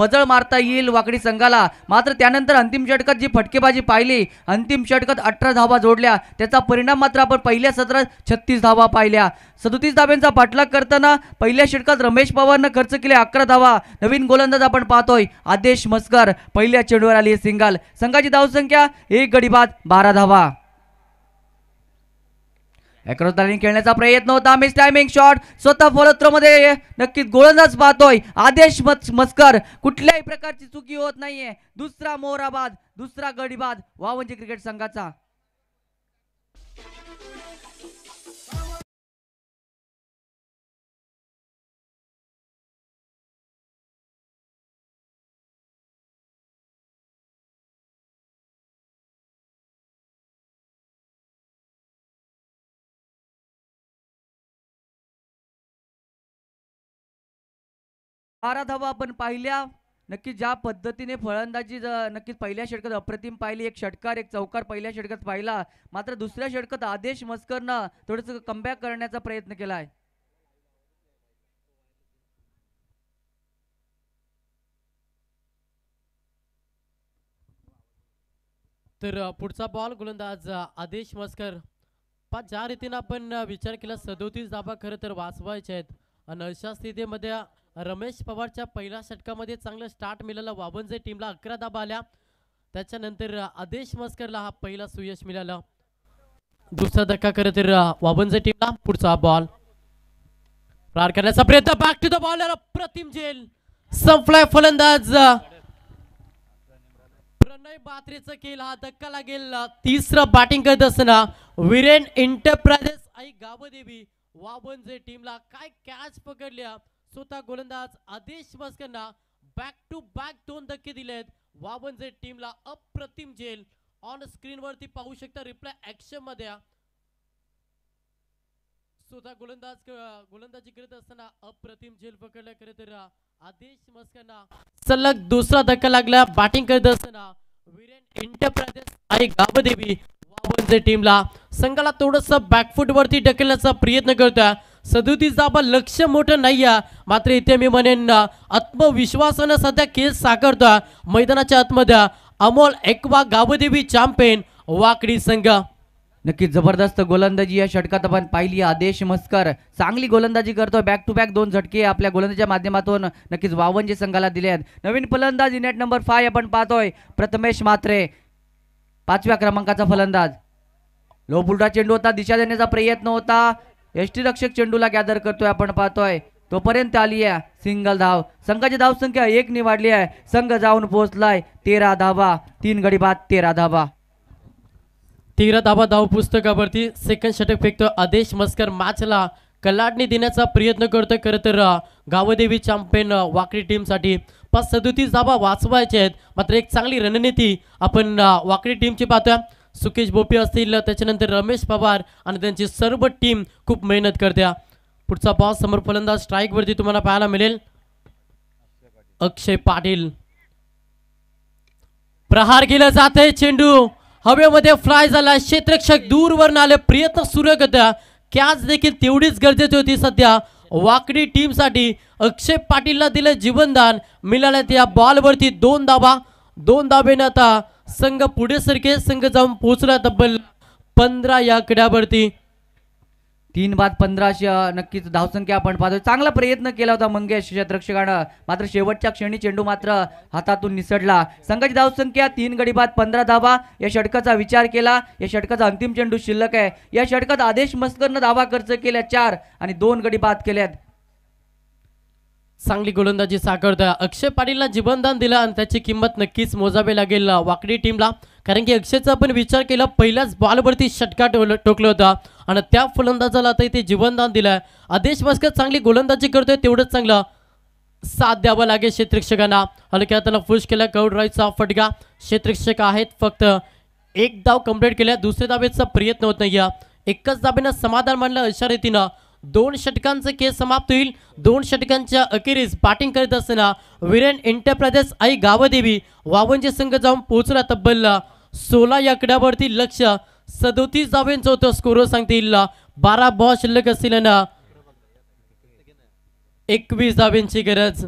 मजळ मारता येईल वाकडी संघाला मात्र त्यानंतर अंतिम षटकात जी फटकेबाजी पाहिली अंतिम षटकात अठरा धावा जोडल्या त्याचा परिणाम मात्र आपण पहिल्या सत्रात छत्तीस धावा पाहिल्या सदोतीस धाब्यांचा पाठलाग करताना पहिल्या षटकात रमेश पवारनं खर्च केले अकरा धावा नवीन गोलंदाज आपण पाहतोय आदेश मस्कर पहिल्या चेंडूवर आली सिंगल संघाची धावसंख्या एक गडीबाद बारा धावा अक्रॉसदारीने खेळण्याचा प्रयत्न होता मिस टायमिंग शॉट स्वतः मध्ये नक्कीच गोलंदाज पाहतोय आदेश मस्कर कुठल्याही प्रकारची चुकी होत नाहीये दुसरा मोहराबाद दुसरा गडीबाद वावंजी क्रिकेट संघाचा बारा धावा आपण पाहिल्या नक्की ज्या पद्धतीने फलंदाजी नक्कीच पहिल्या षटकात अप्रतिम पाहिली एक षटकार एक चौकार पहिल्या षटकात पाहिला मात्र दुसऱ्या षटकात आदेश मस्करनं थोडस कमबॅक करण्याचा प्रयत्न केलाय तर पुढचा बॉल गोलंदाज आदेश मस्कर पा ज्या रीतीनं आपण विचार केला सदोतीस धाबा खरं तर वाचवायचे आहेत आणि अशा स्थितीमध्ये रमेश पवारच्या पहिल्या षटकामध्ये चांगलं स्टार्ट मिळालं वाबनजे टीमला अकरा धाबा आल्या त्याच्यानंतर आदेश मस्करला हा पहिला सुयश मिळाला दुसरा धक्का करत वाबनजे टीम टीमला पुढचा बॉल पार करण्याचा प्रयत्न back to the ball Pratim जेल संपलाय फलंदाज प्रणय बात्रेचा खेळ हा धक्का लागेल तिसरा बॅटिंग करत असताना विरेन एंटरप्राइजेस आई गावदेवी वाबंजे टीमला काय कॅच पकडल्या स्वतः गोलंदाज आदेश भास्करना बॅक टू बॅक दोन धक्के दिलेत जे टीमला अप्रतिम झेल ऑन वरती पाहू शकता रिप्लाय ऍक्शन मध्ये स्वतः गोलंदाज गोलंदाजी करत असताना अप्रतिम झेल पकडल्या करत तर आदेश मस्कांना सलग दुसरा धक्का लागला बॅटिंग करत असताना विरेन एंटरप्राइजेस आणि गाबदेवी वाबंजे टीमला संघाला थोडस बॅकफुट वरती ढकलण्याचा प्रयत्न करतोय सदुतीचं आपण लक्ष मोठं नाही आहे मात्र इथे मी म्हणेन आत्मविश्वासानं सध्या केस साकारता मैदानाच्या आतमध्ये अमोल एकवा गावदेवी चॅम्पियन वाकडी संघ नक्कीच जबरदस्त गोलंदाजी या षटकात आपण पाहिली आदेश मस्कर चांगली गोलंदाजी करतो बॅक टू बॅक दोन झटके आपल्या गोलंदाजीच्या माध्यमातून नक्कीच वावनजी संघाला दिले आहेत नवीन फलंदाज इनेट नंबर फाय आपण पाहतोय प्रथमेश मात्रे पाचव्या क्रमांकाचा फलंदाज लो चेंडू होता दिशा देण्याचा प्रयत्न होता रक्षक चेंडूला गॅदर करतोय आपण पाहतोय तोपर्यंत आली आहे सिंगल धाव संघाची धावसंख्या एक वाढली आहे संघ जाऊन पोहोचलाय तेरा धावा तीन गडी बाद तेरा धावा तेरा धावा धाव पुस्तकावरती सेकंड षटक फेकतो आदेश मस्कर मॅचला कलाडणी देण्याचा प्रयत्न करतोय खरं तर गावदेवी चॅम्पियन वाकडी टीमसाठी पाच सदोतीस धावा वाचवायचे आहेत मात्र एक चांगली रणनीती आपण वाकडी टीमची पाहतोय सुकेश बोपे असतील त्याच्यानंतर रमेश पवार आणि त्यांची सर्व टीम खूप मेहनत करत्या पुढचा बॉल समोर फलंदाज वरती तुम्हाला पाहायला मिळेल अक्षय पाटील प्रहार केला जात आहे चेंडू हवेमध्ये फ्लाय झाला क्षेत्रक्षक दूरवर आले प्रयत्न सुरू करत्या कॅच देखील तेवढीच गरजेची होती सध्या वाकडी टीमसाठी अक्षय पाटीलला दिलं जीवनदान मिळाल्यात या बॉलवरती दोन दाबा दोन न आता संघ पुढे सरके संघ जाऊन पोहोचला तब्बल पंधरा या कड्यावरती तीन बाद पंधराशे नक्कीच धावसंख्या आपण पाहतो चांगला प्रयत्न केला होता मंगेश क्षेत्रक्षकानं मात्र शेवटच्या क्षणी चेंडू मात्र हातातून निसडला संघाची धावसंख्या तीन गडी बाद पंधरा धावा या षटकाचा विचार केला या षटकाचा अंतिम चेंडू शिल्लक आहे या षटकात आदेश मस्करनं धावा खर्च केल्या चार आणि दोन गडी बाद केल्यात चांगली गोलंदाजी साकारतोय अक्षय पाटीलला जीवनदान दिलं आणि त्याची किंमत नक्कीच मोजावी लागेल वाकडी टीमला कारण की अक्षयचा आपण विचार केला पहिल्याच बॉलवरती षटका टोकलं होता आणि त्या फलंदाजाला आता इथे जीवनदान दिलं आदेश भास्कर चांगली गोलंदाजी करतोय तेवढंच चांगलं साथ द्यावं लागेल क्षेत्रक्षकांना हलक्या त्याला फुश केला रॉयचा फटका क्षेत्रक्षक आहेत फक्त एक धाव कंप्लीट केल्या दुसऱ्या दाबेचा प्रयत्न होत नाही एकच दाबेनं समाधान मानलं अशा रीतीनं दोन षटकांचं खेळ समाप्त होईल दोन षटकांच्या अखेरीस बॅटिंग करत असताना विरेन एंटरप्राइजेस आई गावदेवी वावंजे संघ जाऊन पोहोचला तब्बल सोळा या लक्ष्य लक्ष सदोतीस धावेंचा होतं स्कोर सांगता येईल बारा बॉल शिल्लक ना एकवीस धावेंची गरज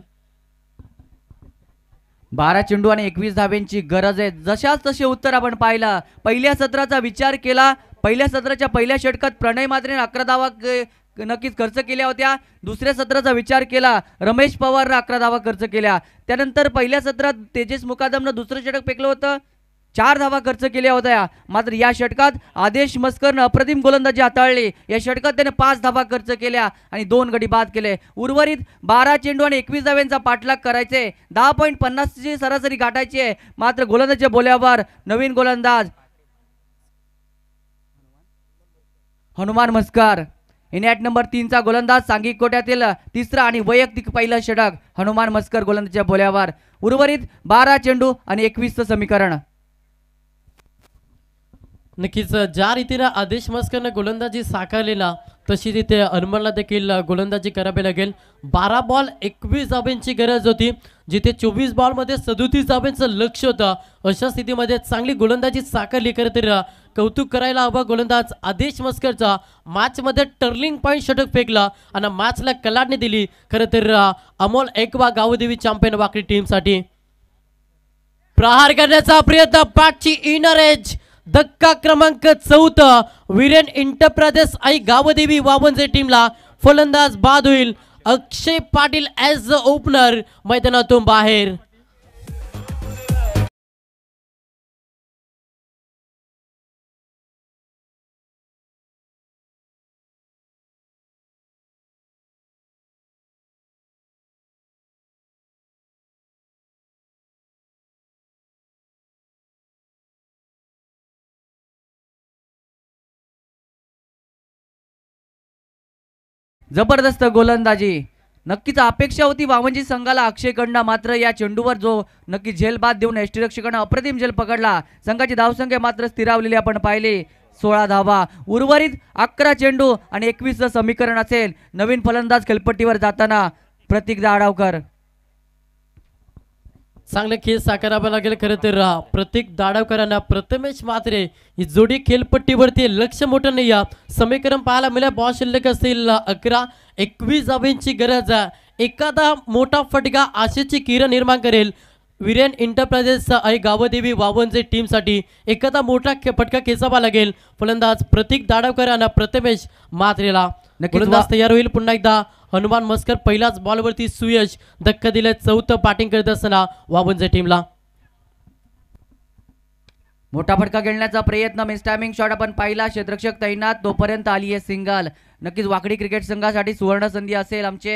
बारा चेंडू आणि एकवीस धावेंची गरज आहे जशाच तसे उत्तर आपण पाहिला पहिल्या सत्राचा विचार केला पहिल्या सत्राच्या पहिल्या षटकात प्रणय मात्रेने अकरा धावा नक्कीच खर्च केल्या होत्या दुसऱ्या सत्राचा विचार केला रमेश पवारनं अकरा धावा खर्च केल्या त्यानंतर पहिल्या सत्रात तेजस मुकादमनं दुसरं षटक फेकलं होतं चार धावा खर्च केल्या होत्या मात्र या षटकात आदेश मस्करनं अप्रतिम गोलंदाजी हाताळली या षटकात त्याने पाच धावा खर्च केल्या आणि दोन गडी बाद केले उर्वरित बारा चेंडू आणि एकवीस धाव्यांचा पाठलाग करायचे दहा पॉईंट पन्नासची सरासरी गाठायची आहे मात्र गोलंदाजच्या बोल्यावर नवीन गोलंदाज हनुमान मस्कर इनॅट नंबर तीनचा गोलंदाज सांघिक कोट्यातील तिसरा आणि वैयक्तिक पहिला षटक हनुमान मस्कर गोलंदाजच्या बोल्यावर उर्वरित बारा चेंडू आणि एकवीसचं समीकरण नक्कीच ज्या रीतीनं आदेश मस्करनं गोलंदाजी साकारलेला तशी तिथे हनुमानला देखील गोलंदाजी करावी लागेल बारा बॉल एकवीस जाबींची गरज होती जिथे चोवीस बॉलमध्ये सदोतीस धाब्यांचं लक्ष होतं अशा स्थितीमध्ये चांगली गोलंदाजी साकारली खरं कौतुक करायला हवा गोलंदाज आदेश मस्करचा मॅचमध्ये टर्निंग पॉईंट षटक फेकला आणि मॅचला कलाडने दिली खरं तर अमोल एकवा गावदेवी चॅम्पियन वाकडी टीमसाठी प्रहार करण्याचा प्रयत्न पाठची इनर एज धक्का क्रमांक चौथ विरेन इंटरप्रदेश आई गावदेवी वावंजे टीमला फलंदाज बाद होईल Akshay Patil as the opener मैदानातून बाहेर जबरदस्त गोलंदाजी नक्कीच अपेक्षा होती वावनजी संघाला अक्षय कंडा मात्र या चेंडूवर जो नक्की झेल बाद देऊन यष्टीरक्षकानं अप्रतिम झेल पकडला संघाची धावसंख्या मात्र स्थिरावलेली आपण पाहिली सोळा धावा उर्वरित अकरा चेंडू आणि एकवीसचं समीकरण असेल नवीन फलंदाज खेळपट्टीवर जाताना प्रतीक दाडावकर चांगले खेळ साकारावा लागेल खरं तर प्रत्येक दाडवकरांना प्रथमेश मात्रे ही जोडी खेळपट्टीवरती लक्ष मोठं नाही या समीकरण पाहायला मिळेल बॉल शिल्लक असेल अकरा एकवीस गरज एखादा मोठा फटका आशेची किरण निर्माण करेल विरेन इंटरप्राइजेस आई गावदेवी टीम टीमसाठी एखादा मोठा फटका खेचावा लागेल फलंदाज प्रतीक दाडवकर प्रथमेश मात्रेला नक्कीच तयार होईल पुन्हा एकदा हनुमान मस्कर पहिलाच बॉलवरती सुयश धक्का दिलाय चौथं बॅटिंग करत असताना वाबुंजे टीमला मोठा फटका खेळण्याचा प्रयत्न मिस टायमिंग शॉट आपण पाहिला क्षेत्रक्षक तैनात तोपर्यंत आली सिंगल नक्कीच वाकडी क्रिकेट संघासाठी सुवर्ण संधी असेल आमचे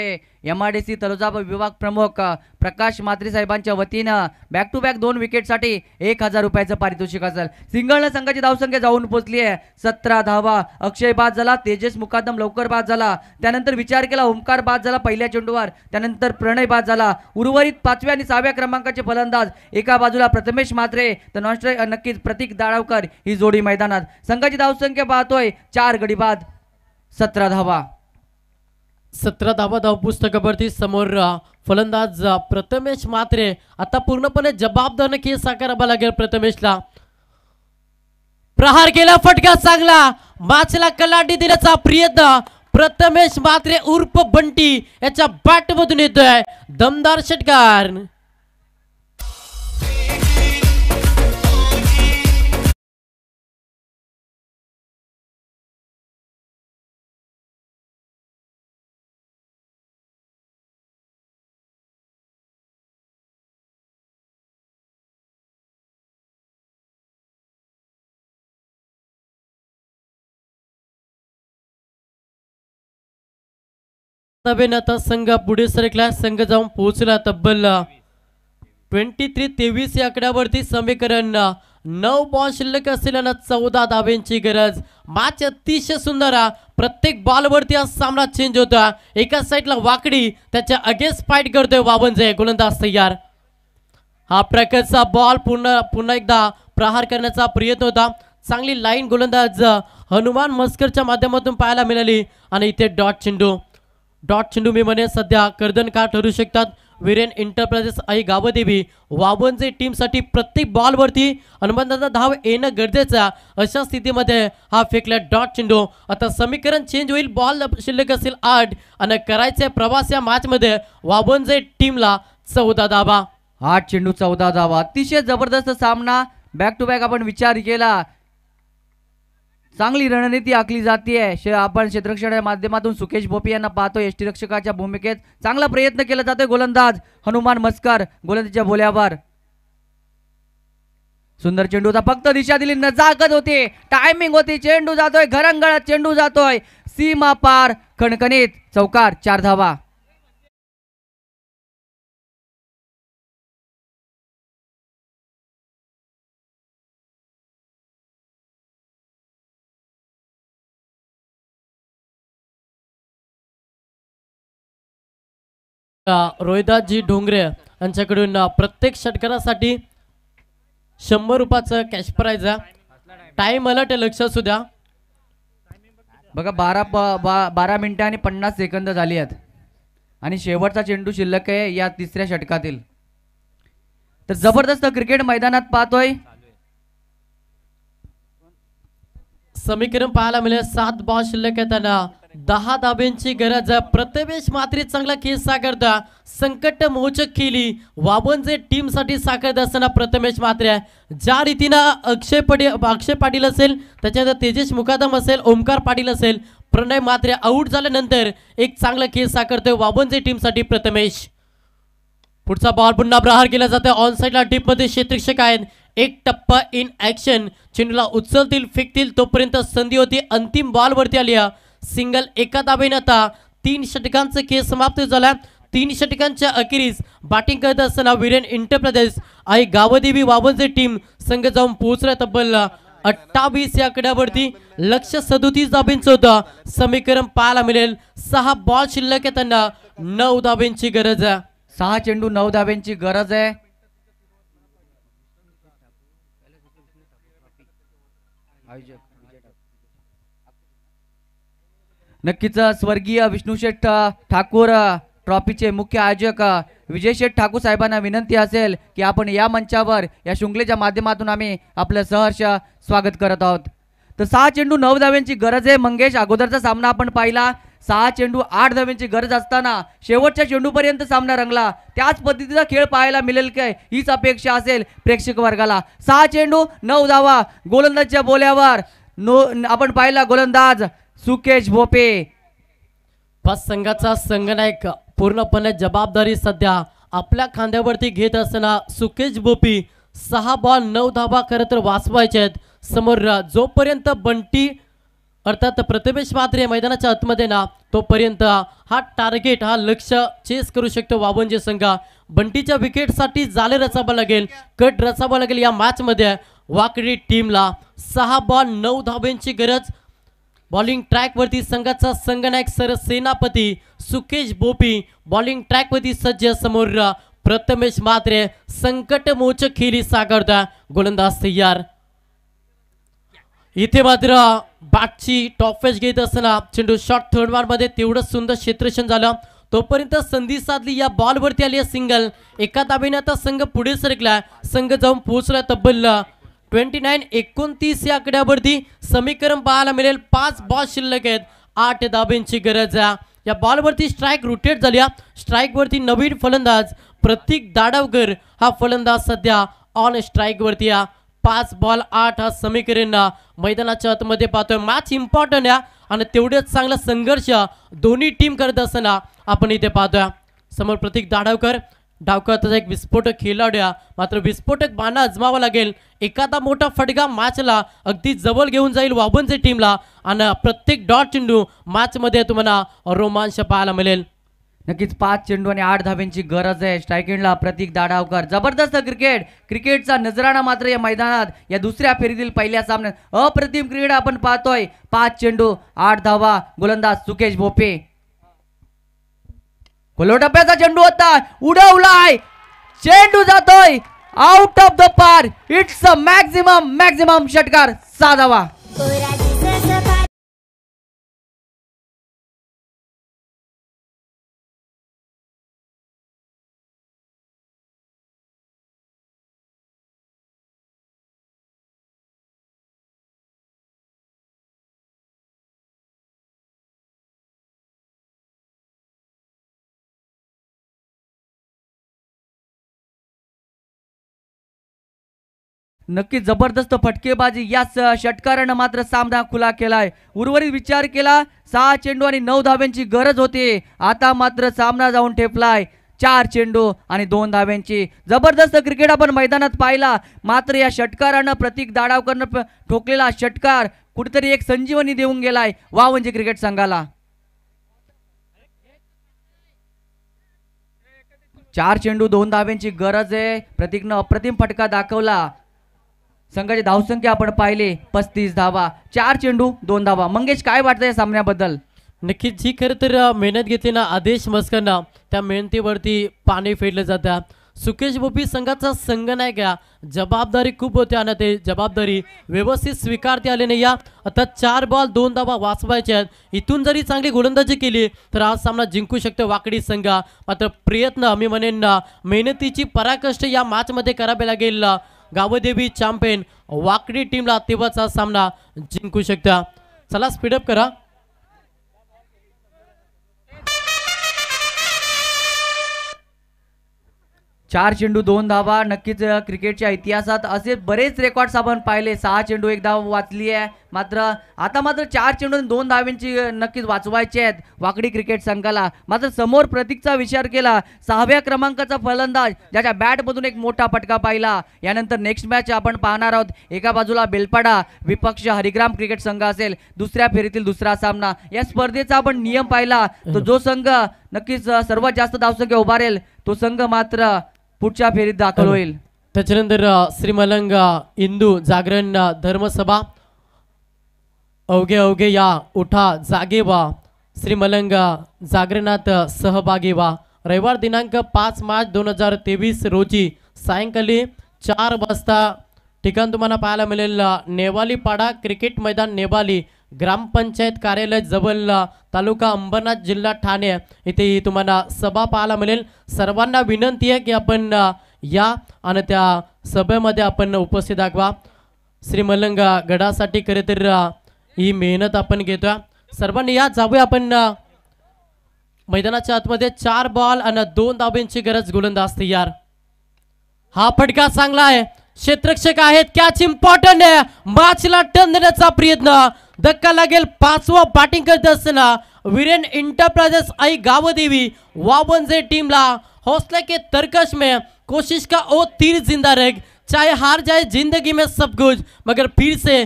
M R D C Taloja विभाग प्रमुख प्रकाश मात्रे साहेबांच्या वतीनं बॅक टू बॅक दोन विकेटसाठी एक हजार रुपयाचं पारितोषिक असेल सिंगलनं संघाची धावसंख्या जाऊन पोहोचली आहे सतरा धावा अक्षय बाद झाला तेजस मुकादम लवकर बाद झाला त्यानंतर विचार केला ओंकार बाद झाला पहिल्या चेंडूवर त्यानंतर प्रणय बाद झाला उर्वरित पाचव्या आणि सहाव्या क्रमांकाचे फलंदाज एका बाजूला प्रथमेश मात्रे तर नॉस्ट्रे नक्कीच प्रतीक दाळावकर ही जोडी मैदानात संघाची धावसंख्या पाहतोय चार गडी बाद सतरा धावा सतरा धावा धाव पुस्तकावरती समोर फलंदाज प्रथमेश मात्रे आता पूर्णपणे जबाबदार नक्की साकारावा लागेल प्रथमेशला प्रहार केला फटका चांगला माचला कलांडी दिल्याचा प्रयत्न प्रथमेश मात्रे उर्फ बंटी याच्या मधून येतोय दमदार षटकार सभेनं आता संघ पुढे सरकला संघ जाऊन पोहोचला तब्बल ट्वेंटी थ्री तेवीस या आकड्यावरती समीकरण नऊ बॉल शिल्लक असलेल्या चौदा दाब्यांची गरज मॅच अतिशय सुंदर प्रत्येक बॉलवरती आज सामना चेंज होता एका साईडला वाकडी त्याच्या अगेन्स्ट फाईट करतोय जय गोलंदाज तयार हा प्रकारचा बॉल पुन्हा पुन्हा एकदा प्रहार करण्याचा प्रयत्न होता चांगली लाईन गोलंदाज हनुमान मस्करच्या माध्यमातून पाहायला मिळाली आणि इथे डॉट चेंडू डॉट मी म्हणे सध्या कर्दनकार ठरू शकतात विरेन इंटरप्राइजेस आई गावदेवी टीम टीमसाठी प्रत्येक बॉलवरती हनुमंताचा धाव येणं गरजेचं अशा स्थितीमध्ये हा फेकला डॉट चेंडू आता समीकरण चेंज होईल बॉल शिल्लक असेल आठ आणि करायचे प्रवास या मॅचमध्ये टीम टीमला चौदा धावा आठ चेंडू चौदा धावा अतिशय जबरदस्त सामना बॅक टू बॅक आपण विचार केला चांगली रणनीती आखली जाते शे आपण क्षेत्ररक्षणाच्या माध्यमातून सुकेश भोपी यांना पाहतो रक्षकाच्या भूमिकेत चांगला प्रयत्न केला जातोय गोलंदाज हनुमान मस्कर गोलंदाजच्या बोल्यावर सुंदर चेंडू होता फक्त दिशा दिली नजाकत होती टायमिंग होती चेंडू जातोय घरंगळात चेंडू जातोय सीमा पार खणखणीत चौकार चार धावा रोहिदासजी ढोंगरे यांच्याकडून प्रत्येक षटकारासाठी शंभर रुपयाचं कॅश प्राईज आहे टाईम अलर्ट लक्ष असू द्या बघा बारा बारा मिनटं आणि पन्नास सेकंद झाली आहेत आणि शेवटचा चेंडू शिल्लक आहे या तिसऱ्या षटकातील तर जबरदस्त क्रिकेट मैदानात पाहतोय समीकरण पाहायला मिळेल सात बॉल शिल्लक आहे त्यांना दहा धाब्यांची गरज प्रथमेश मात्री चांगला खेळ साकारता संकट मोचक खेळी टीम टीमसाठी साकारत असताना प्रथमेश मात्रे ज्या रीतीनं अक्षय पटी अक्षय पाटील असेल त्याच्यानंतर तेजेश मुकादम असेल ओमकार पाटील असेल प्रणय मात्रे आऊट झाल्यानंतर एक चांगला खेळ साकारतोय टीम टीमसाठी प्रथमेश पुढचा बॉल पुन्हा प्रहार केला जातो ऑन साईडला मध्ये क्षेत्रक्षक आहेत एक टप्पा इन ॲक्शन चेंडूला उचलतील फेकतील तोपर्यंत संधी होती अंतिम बॉलवरती आली सिंगल एकात आता तीन षटकांचा खेळ समाप्त झाला तीन षटकांच्या अखेरीस बॅटिंग करत असताना विरेन इंटरप्रदेश आई गावदेवी बाबनचे टीम संघ जाऊन पोहोचला तब्बल अठ्ठावीस या कड्यावरती लक्ष सदोतीस धाबींचं होतं समीकरण पाहायला मिळेल सहा बॉल शिल्लक आहे त्यांना नऊ दाब्यांची गरज आहे सहा चेंडू नऊ दाब्यांची गरज आहे आयोजक नक्कीच स्वर्गीय विष्णू शेठ ठाकूर ट्रॉफीचे मुख्य आयोजक विजय शेठ ठाकूर साहेबांना विनंती असेल की आपण या मंचावर या शृंखलेच्या माध्यमातून आम्ही आपलं सहर्ष स्वागत करत आहोत तर सहा चेंडू नऊ धाव्यांची गरज आहे मंगेश अगोदरचा सामना आपण पाहिला सहा चेंडू आठ धाव्यांची गरज असताना शेवटच्या चेंडूपर्यंत सामना रंगला त्याच पद्धतीचा खेळ पाहायला मिळेल काय हीच अपेक्षा असेल प्रेक्षक वर्गाला सहा चेंडू नऊ धावा गोलंदाजच्या बोल्यावर नो आपण पाहिला गोलंदाज सुकेश भोपे पाच संघाचा नायक पूर्णपणे जबाबदारी सध्या आपल्या खांद्यावरती घेत असताना सुकेश बोपी सहा बॉल नऊ धाबा खरं तर वाचवायचे आहेत समोर जोपर्यंत बंटी अर्थात प्रथमेश मात्रे मैदानाच्या आतमध्ये ना तोपर्यंत हा टार्गेट हा लक्ष चेस करू शकतो वावंजे संघ बंटीच्या विकेटसाठी जाले रचावं लागेल कट रचावं लागेल या मॅचमध्ये वाकडी टीमला सहा बॉल नऊ धाब्यांची गरज बॉलिंग ट्रॅकवरती संघाचा संगनायक सरसेनापती सुकेश बोपी बॉलिंग ट्रॅकवरती सज्ज समोर प्रथमेश मात्रे संकटमोचक खेळी साकारता गोलंदाज तयार इथे मात्र बागची टॉपेज घेत असताना चेंडू शॉर्ट थर्ड मध्ये तेवढं सुंदर क्षेत्रक्षण झालं तोपर्यंत संधी साधली या बॉलवरती आली सिंगल एका दाबेने आता संघ पुढे सरकला संघ जाऊन पोहोचला तब्बल ट्वेंटी नाईन एकोणतीस या आकड्यावरती समीकरण पाहायला मिळेल पाच बॉल शिल्लक आहेत आठ दाबेंची गरज आहे या बॉलवरती स्ट्राईक रोटेट झाल्या स्ट्राईकवरती नवीन फलंदाज प्रतीक दाडवकर हा फलंदाज सध्या ऑन स्ट्राईकवरती या पाच बॉल आठ हा समीकरण मैदानाच्या आतमध्ये पाहतोय मॅच इम्पॉर्टंट आहे आणि तेवढेच चांगला संघर्ष दोन्ही टीम करत असताना आपण इथे पाहतोय समोर प्रतीक दाडवकर डावकळताचा एक विस्फोटक खेळाडूया मात्र विस्फोटक बाणा अजमावा लागेल एखादा मोठा फटका मॅचला अगदी जवळ घेऊन जाईल वाबनचे टीमला आणि प्रत्येक डॉट चेंडू मॅचमध्ये तुम्हाला रोमांच पाहायला मिळेल नक्कीच पाच चेंडू आणि आठ धाब्यांची गरज आहे स्ट्रायकिंगला प्रतीक दाडावकर जबरदस्त क्रिकेट क्रिकेटचा नजराणा मात्र या मैदानात या दुसऱ्या फेरीतील पहिल्या सामन्यात अप्रतिम क्रिकेट आपण पाहतोय पाच चेंडू आठ धावा गोलंदाज सुकेश भोपे डप्प्याचा चेंडू होता उडवलाय चेंडू जातोय आउट ऑफ द पार इट्स अ मॅक्झिमम मॅक्झिमम षटकार साधावा नक्की जबरदस्त फटकेबाजी या षटकारानं मात्र सामना खुला केलाय उर्वरित विचार केला सहा चेंडू आणि नऊ धाव्यांची गरज होती आता मात्र सामना जाऊन ठेपलाय चार चेंडू आणि दोन धाव्यांची जबरदस्त क्रिकेट आपण मैदानात पाहिला मात्र या षटकारानं प्रतीक दाडावकरनं ठोकलेला षटकार कुठेतरी एक संजीवनी देऊन गेलाय वा म्हणजे क्रिकेट संघाला चार चेंडू दोन धाव्यांची गरज आहे प्रतीकनं अप्रतिम फटका दाखवला संघाची धावसंख्या आपण पाहिले पस्तीस धावा चार चेंडू दोन धावा मंगेश काय वाटतं या सामन्याबद्दल नक्कीच जी खरं तर मेहनत घेतली ना आदेश मस्करना त्या मेहनतीवरती पाणी फेडलं जातं सुकेश बोपी संघाचा संघ नाही का जबाबदारी खूप होती आणि ते जबाबदारी व्यवस्थित स्वीकारते आले नाही या आता चार बॉल दोन धावा वाचवायचे आहेत इथून जरी चांगली गोलंदाजी केली तर आज सामना जिंकू शकतो वाकडी संघा मात्र प्रयत्न आम्ही म्हणेन ना मेहनतीची पराकष्ट या मॅचमध्ये करावे लागेल गावदेवी चॅम्पियन वाकडी टीमला तेव्हाचा सामना जिंकू शकता चला स्पीडअप करा चार चेंडू दोन धावा नक्कीच क्रिकेटच्या इतिहासात असे बरेच रेकॉर्ड्स आपण पाहिले सहा चेंडू एक धाव वाचली आहे मात्र आता मात्र चार चेंडू दोन धाव्यांची नक्कीच वाचवायचे आहेत वाकडी क्रिकेट संघाला मात्र समोर प्रतीकचा विचार केला सहाव्या क्रमांकाचा फलंदाज ज्याच्या बॅटमधून एक मोठा फटका पाहिला यानंतर नेक्स्ट मॅच आपण पाहणार आहोत एका बाजूला बेलपाडा विपक्ष हरिग्राम क्रिकेट संघ असेल दुसऱ्या फेरीतील दुसरा सामना या स्पर्धेचा आपण नियम पाहिला तर जो संघ नक्कीच सर्वात जास्त धावसंख्या उभारेल तो संघ मात्र पुढच्या फेरीत दाखल होईल त्याच्यानंतर श्रीमलंग हिंदू जागरण धर्मसभा अवघे अवघे या उठा जागे वा श्रीमलंग जागरणात सहभागी वा रविवार दिनांक पाच मार्च दोन हजार तेवीस रोजी सायंकाळी चार वाजता ठिकाण तुम्हाला पाहायला मिळेल नेवाली पाडा क्रिकेट मैदान नेवाली ग्रामपंचायत कार्यालय जवळ तालुका अंबरनाथ जिल्हा ठाणे इथे तुम्हाला सभा पाहायला मिळेल सर्वांना विनंती आहे की आपण या आणि त्या सभेमध्ये आपण उपस्थित दाखवा श्रीमलंग गडासाठी खरे तर ही मेहनत आपण घेतोय सर्वांनी या जाऊया आपण मैदानाच्या आतमध्ये चार बॉल आणि दोन दाबेंची गरज गोलंदाज तयार हा फटका चांगला आहे क्षेत्रक्षक आहेत कॅच इम्पॉर्टंट आहे माचला टन देण्याचा प्रयत्न धक्का लगे पांचवा बैटिंग करत वीरेन इंटरप्राइजेस आई गावदेवी वावनजे ला हौसले के तर्कश में कोशिश का ओ तीर जिंदा रह चाहे हार जाए जिंदगी में सब कुछ मगर फिर से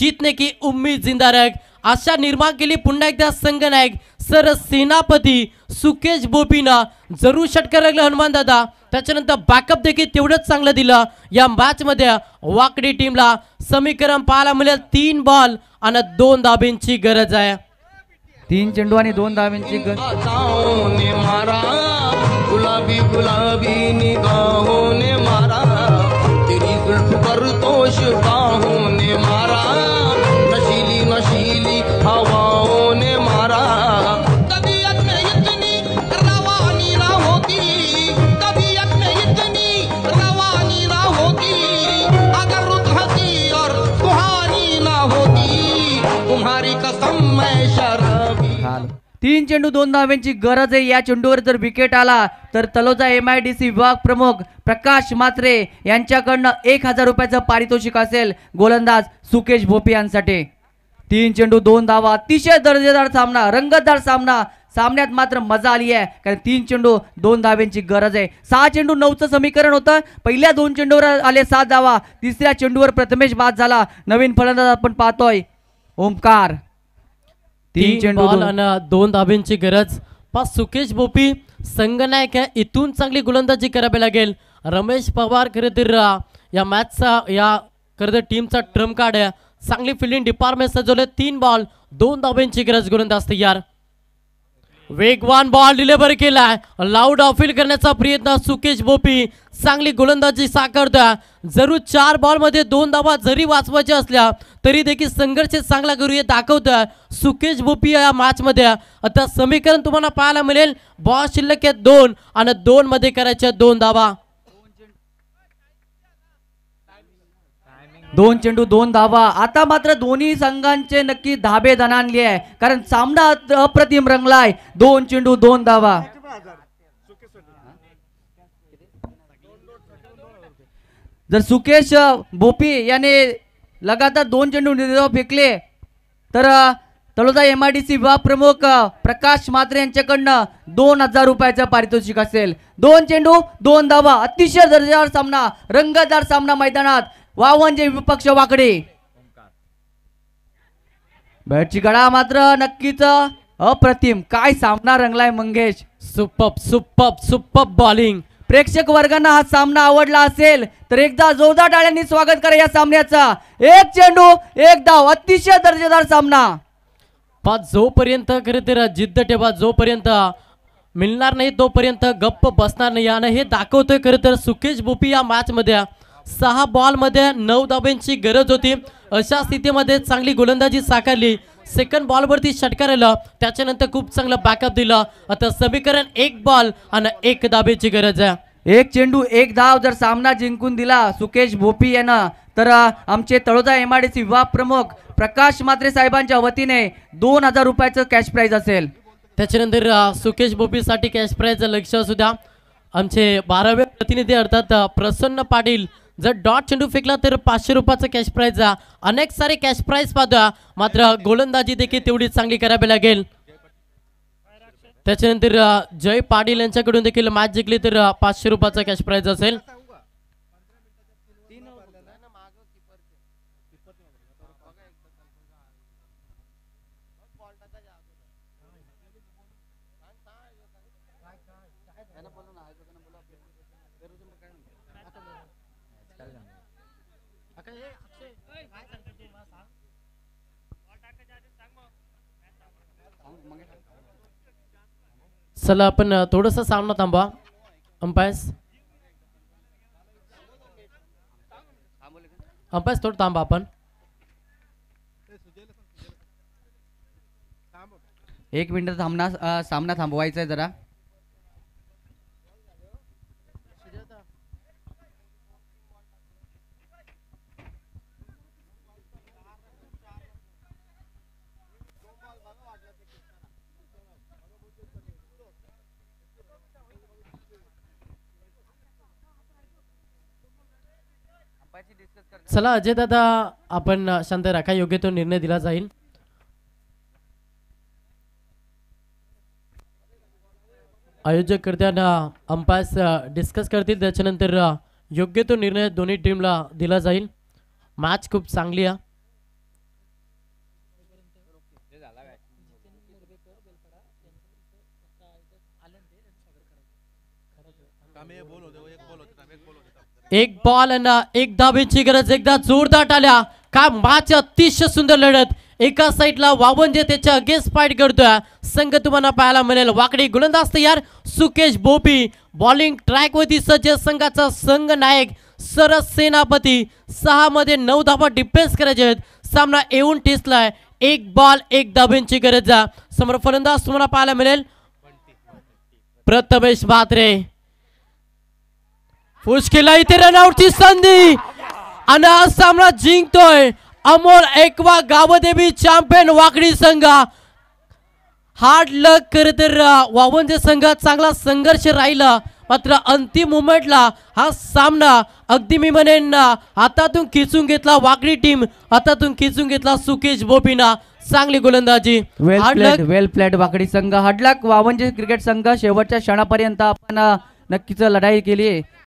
जीतने की उम्मीद जिंदा रह आशा निर्माण केली पुन्हा एकदा संघनायक सर सेनापती सुकेश बोपीना जरूर षटकार लागलं हनुमान दादा त्याच्यानंतर बॅकअप देखील तेवढंच चांगलं दिलं या मध्ये वाकडी टीमला समीकरण पाहायला मिळेल तीन बॉल आणि दोन दाबींची गरज आहे तीन चेंडू आणि दोन दाबींची गरज तीन चेंडू दोन धाव्यांची गरज आहे या चेंडूवर जर विकेट आला तर Taloja M I D C विभाग प्रमुख प्रकाश मात्रे यांच्याकडनं एक हजार रुपयाचं पारितोषिक असेल गोलंदाज सुकेश भोपे यांसाठी तीन चेंडू दोन धावा अतिशय दर्जेदार सामना रंगतदार सामना सामन्यात मात्र मजा आली आहे कारण तीन चेंडू दोन धाव्यांची गरज आहे सहा चेंडू नऊचं समीकरण होतं पहिल्या दोन चेंडूवर आले सात धावा तिसऱ्या चेंडूवर प्रथमेश बाद झाला नवीन फलंदाज आपण पाहतोय ओंकार तीन चेंडू बॉल आणि दोन धाबींची गरज पाच सुकेश बोपी संगनायक आहे इथून चांगली गोलंदाजी करावी लागेल रमेश पवार खरेदी या मॅचचा या खरं टीमचा ट्रम्प कार्ड आहे चांगली फिल्डिंग डिपार्टमेंट सजवले तीन बॉल दोन धाबींची गरज गोलंदाज तयार वेगवान बॉल डिलिव्हर केलाय लाऊड ऑफिल करण्याचा प्रयत्न सुकेश बोपी चांगली गोलंदाजी साकारतोय जरूर चार बॉल मध्ये दोन दाबा जरी वाचवायच्या असल्या तरी देखील संघर्ष चांगला करूया दाखवतोय सुकेश बोपी या मध्ये आता समीकरण तुम्हाला पाहायला मिळेल बॉल शिल्लक आहेत दोन आणि दोन मध्ये करायच्या दोन दाबा दोन चेंडू दोन धावा आता मात्र दोन्ही संघांचे नक्की धाबे दणानले आहे कारण सामना अप्रतिम रंगलाय दोन चेंडू दोन धावा जर सुकेश बोपी याने लगातार दोन चेंडू निर्धाव फेकले तर Taloda M I D C विभाग प्रमुख प्रकाश मात्रे यांच्याकडनं दोन हजार रुपयाचा पारितोषिक असेल दोन चेंडू दोन धावा अतिशय दर्जेदार सामना रंगदार सामना मैदानात वा म्हणजे विपक्ष वाकडे बॅटची गडा मात्र नक्कीच अप्रतिम काय सामना रंगलाय मंगेश सुपप सुपप सुपप बॉलिंग प्रेक्षक वर्गांना हा सामना आवडला असेल तर एकदा जोरदार टाळ्यांनी स्वागत करा या सामन्याचा एक चेंडू एक धाव अतिशय दर्जेदार सामना पर्यंत जोपर्यंत तर जिद्द ठेवा जोपर्यंत मिळणार नाही तोपर्यंत गप्प बसणार नाही आणि हे दाखवतोय खरं तर सुकेश बोपी या मध्ये सहा बॉलमध्ये नऊ धाब्यांची गरज होती अशा स्थितीमध्ये चांगली गोलंदाजी साकारली सेकंड बॉलवरती षटकार आलं त्याच्यानंतर खूप चांगलं बॅकअप दिलं आता समीकरण एक बॉल आणि एक धाब्याची गरज आहे एक चेंडू एक धाव जर सामना जिंकून दिला सुकेश भोपी यांना तर आमचे तळोजा एम आर विभाग प्रमुख प्रकाश मात्रे साहेबांच्या वतीने दोन हजार रुपयाचं कॅश प्राईज असेल त्याच्यानंतर सुकेश भोपीसाठी कॅश प्राईजचं लक्ष असू द्या आमचे बारावे प्रतिनिधी अर्थात प्रसन्न पाटील जर डॉट चेंडू फेकला तर पाचशे रुपयाचा कॅश प्राईज अनेक सारे कॅश प्राईज पाहतो मात्र गोलंदाजी देखील तेवढी चांगली करावी लागेल त्याच्यानंतर जय पाटील यांच्याकडून देखील मॅच जिंकली तर पाचशे रुपयाचा कॅश प्राईज असेल चला आपण थोडंसं सामना थांबा अंपायर्स अंपायर्स थोडं थांबा आपण एक मिनिट थांबना सामना थांबवायचा आहे जरा चला अजय दादा आपण शांत राखा योग्य तो निर्णय दिला जाईल आयोजककर्त्यांना करताना अंपायर्स डिस्कस करतील त्याच्यानंतर योग्य तो निर्णय दोन्ही टीमला दिला जाईल मॅच खूप चांगली आहे एक बॉल एक धावेची गरज एकदा जोरदार आल्या का अतिशय सुंदर लढत एका साईडला जे त्याच्या अगेन्स्ट फाईट करतोय संघ तुम्हाला पाहायला मिळेल वाकडी गोलंदाज तयार सुकेश बोपी बॉलिंग वरती सज्ज संघाचा संघ नायक सरस सेनापती सहा मध्ये नऊ धाबा डिफेन्स करायचे आहेत सामना येऊन ठेचलाय एक बॉल एक धाब्यांची गरज समोर फलंदाज तुम्हाला पाहायला मिळेल प्रथमेश भात्रे फुसकीला इथे रनआउटची संधी आणि हा सामना जिंकतोय अमोल एकवा गावदेवी चॅम्पियन वाकडी संघ हार्ड लक वावंजे संघात चांगला संघर्ष राहिला मात्र अंतिम मुमेंटला हा सामना अगदी मी म्हणेन हातातून खिचून घेतला वाकडी टीम हातातून खिचून घेतला सुकेश बोपिना चांगली गोलंदाजी वेल प्लेट वेल प्लेट वाकडी संघ हार्डलक वावंजे क्रिकेट संघ शेवटच्या क्षणापर्यंत आपण नक्कीच लढाई केली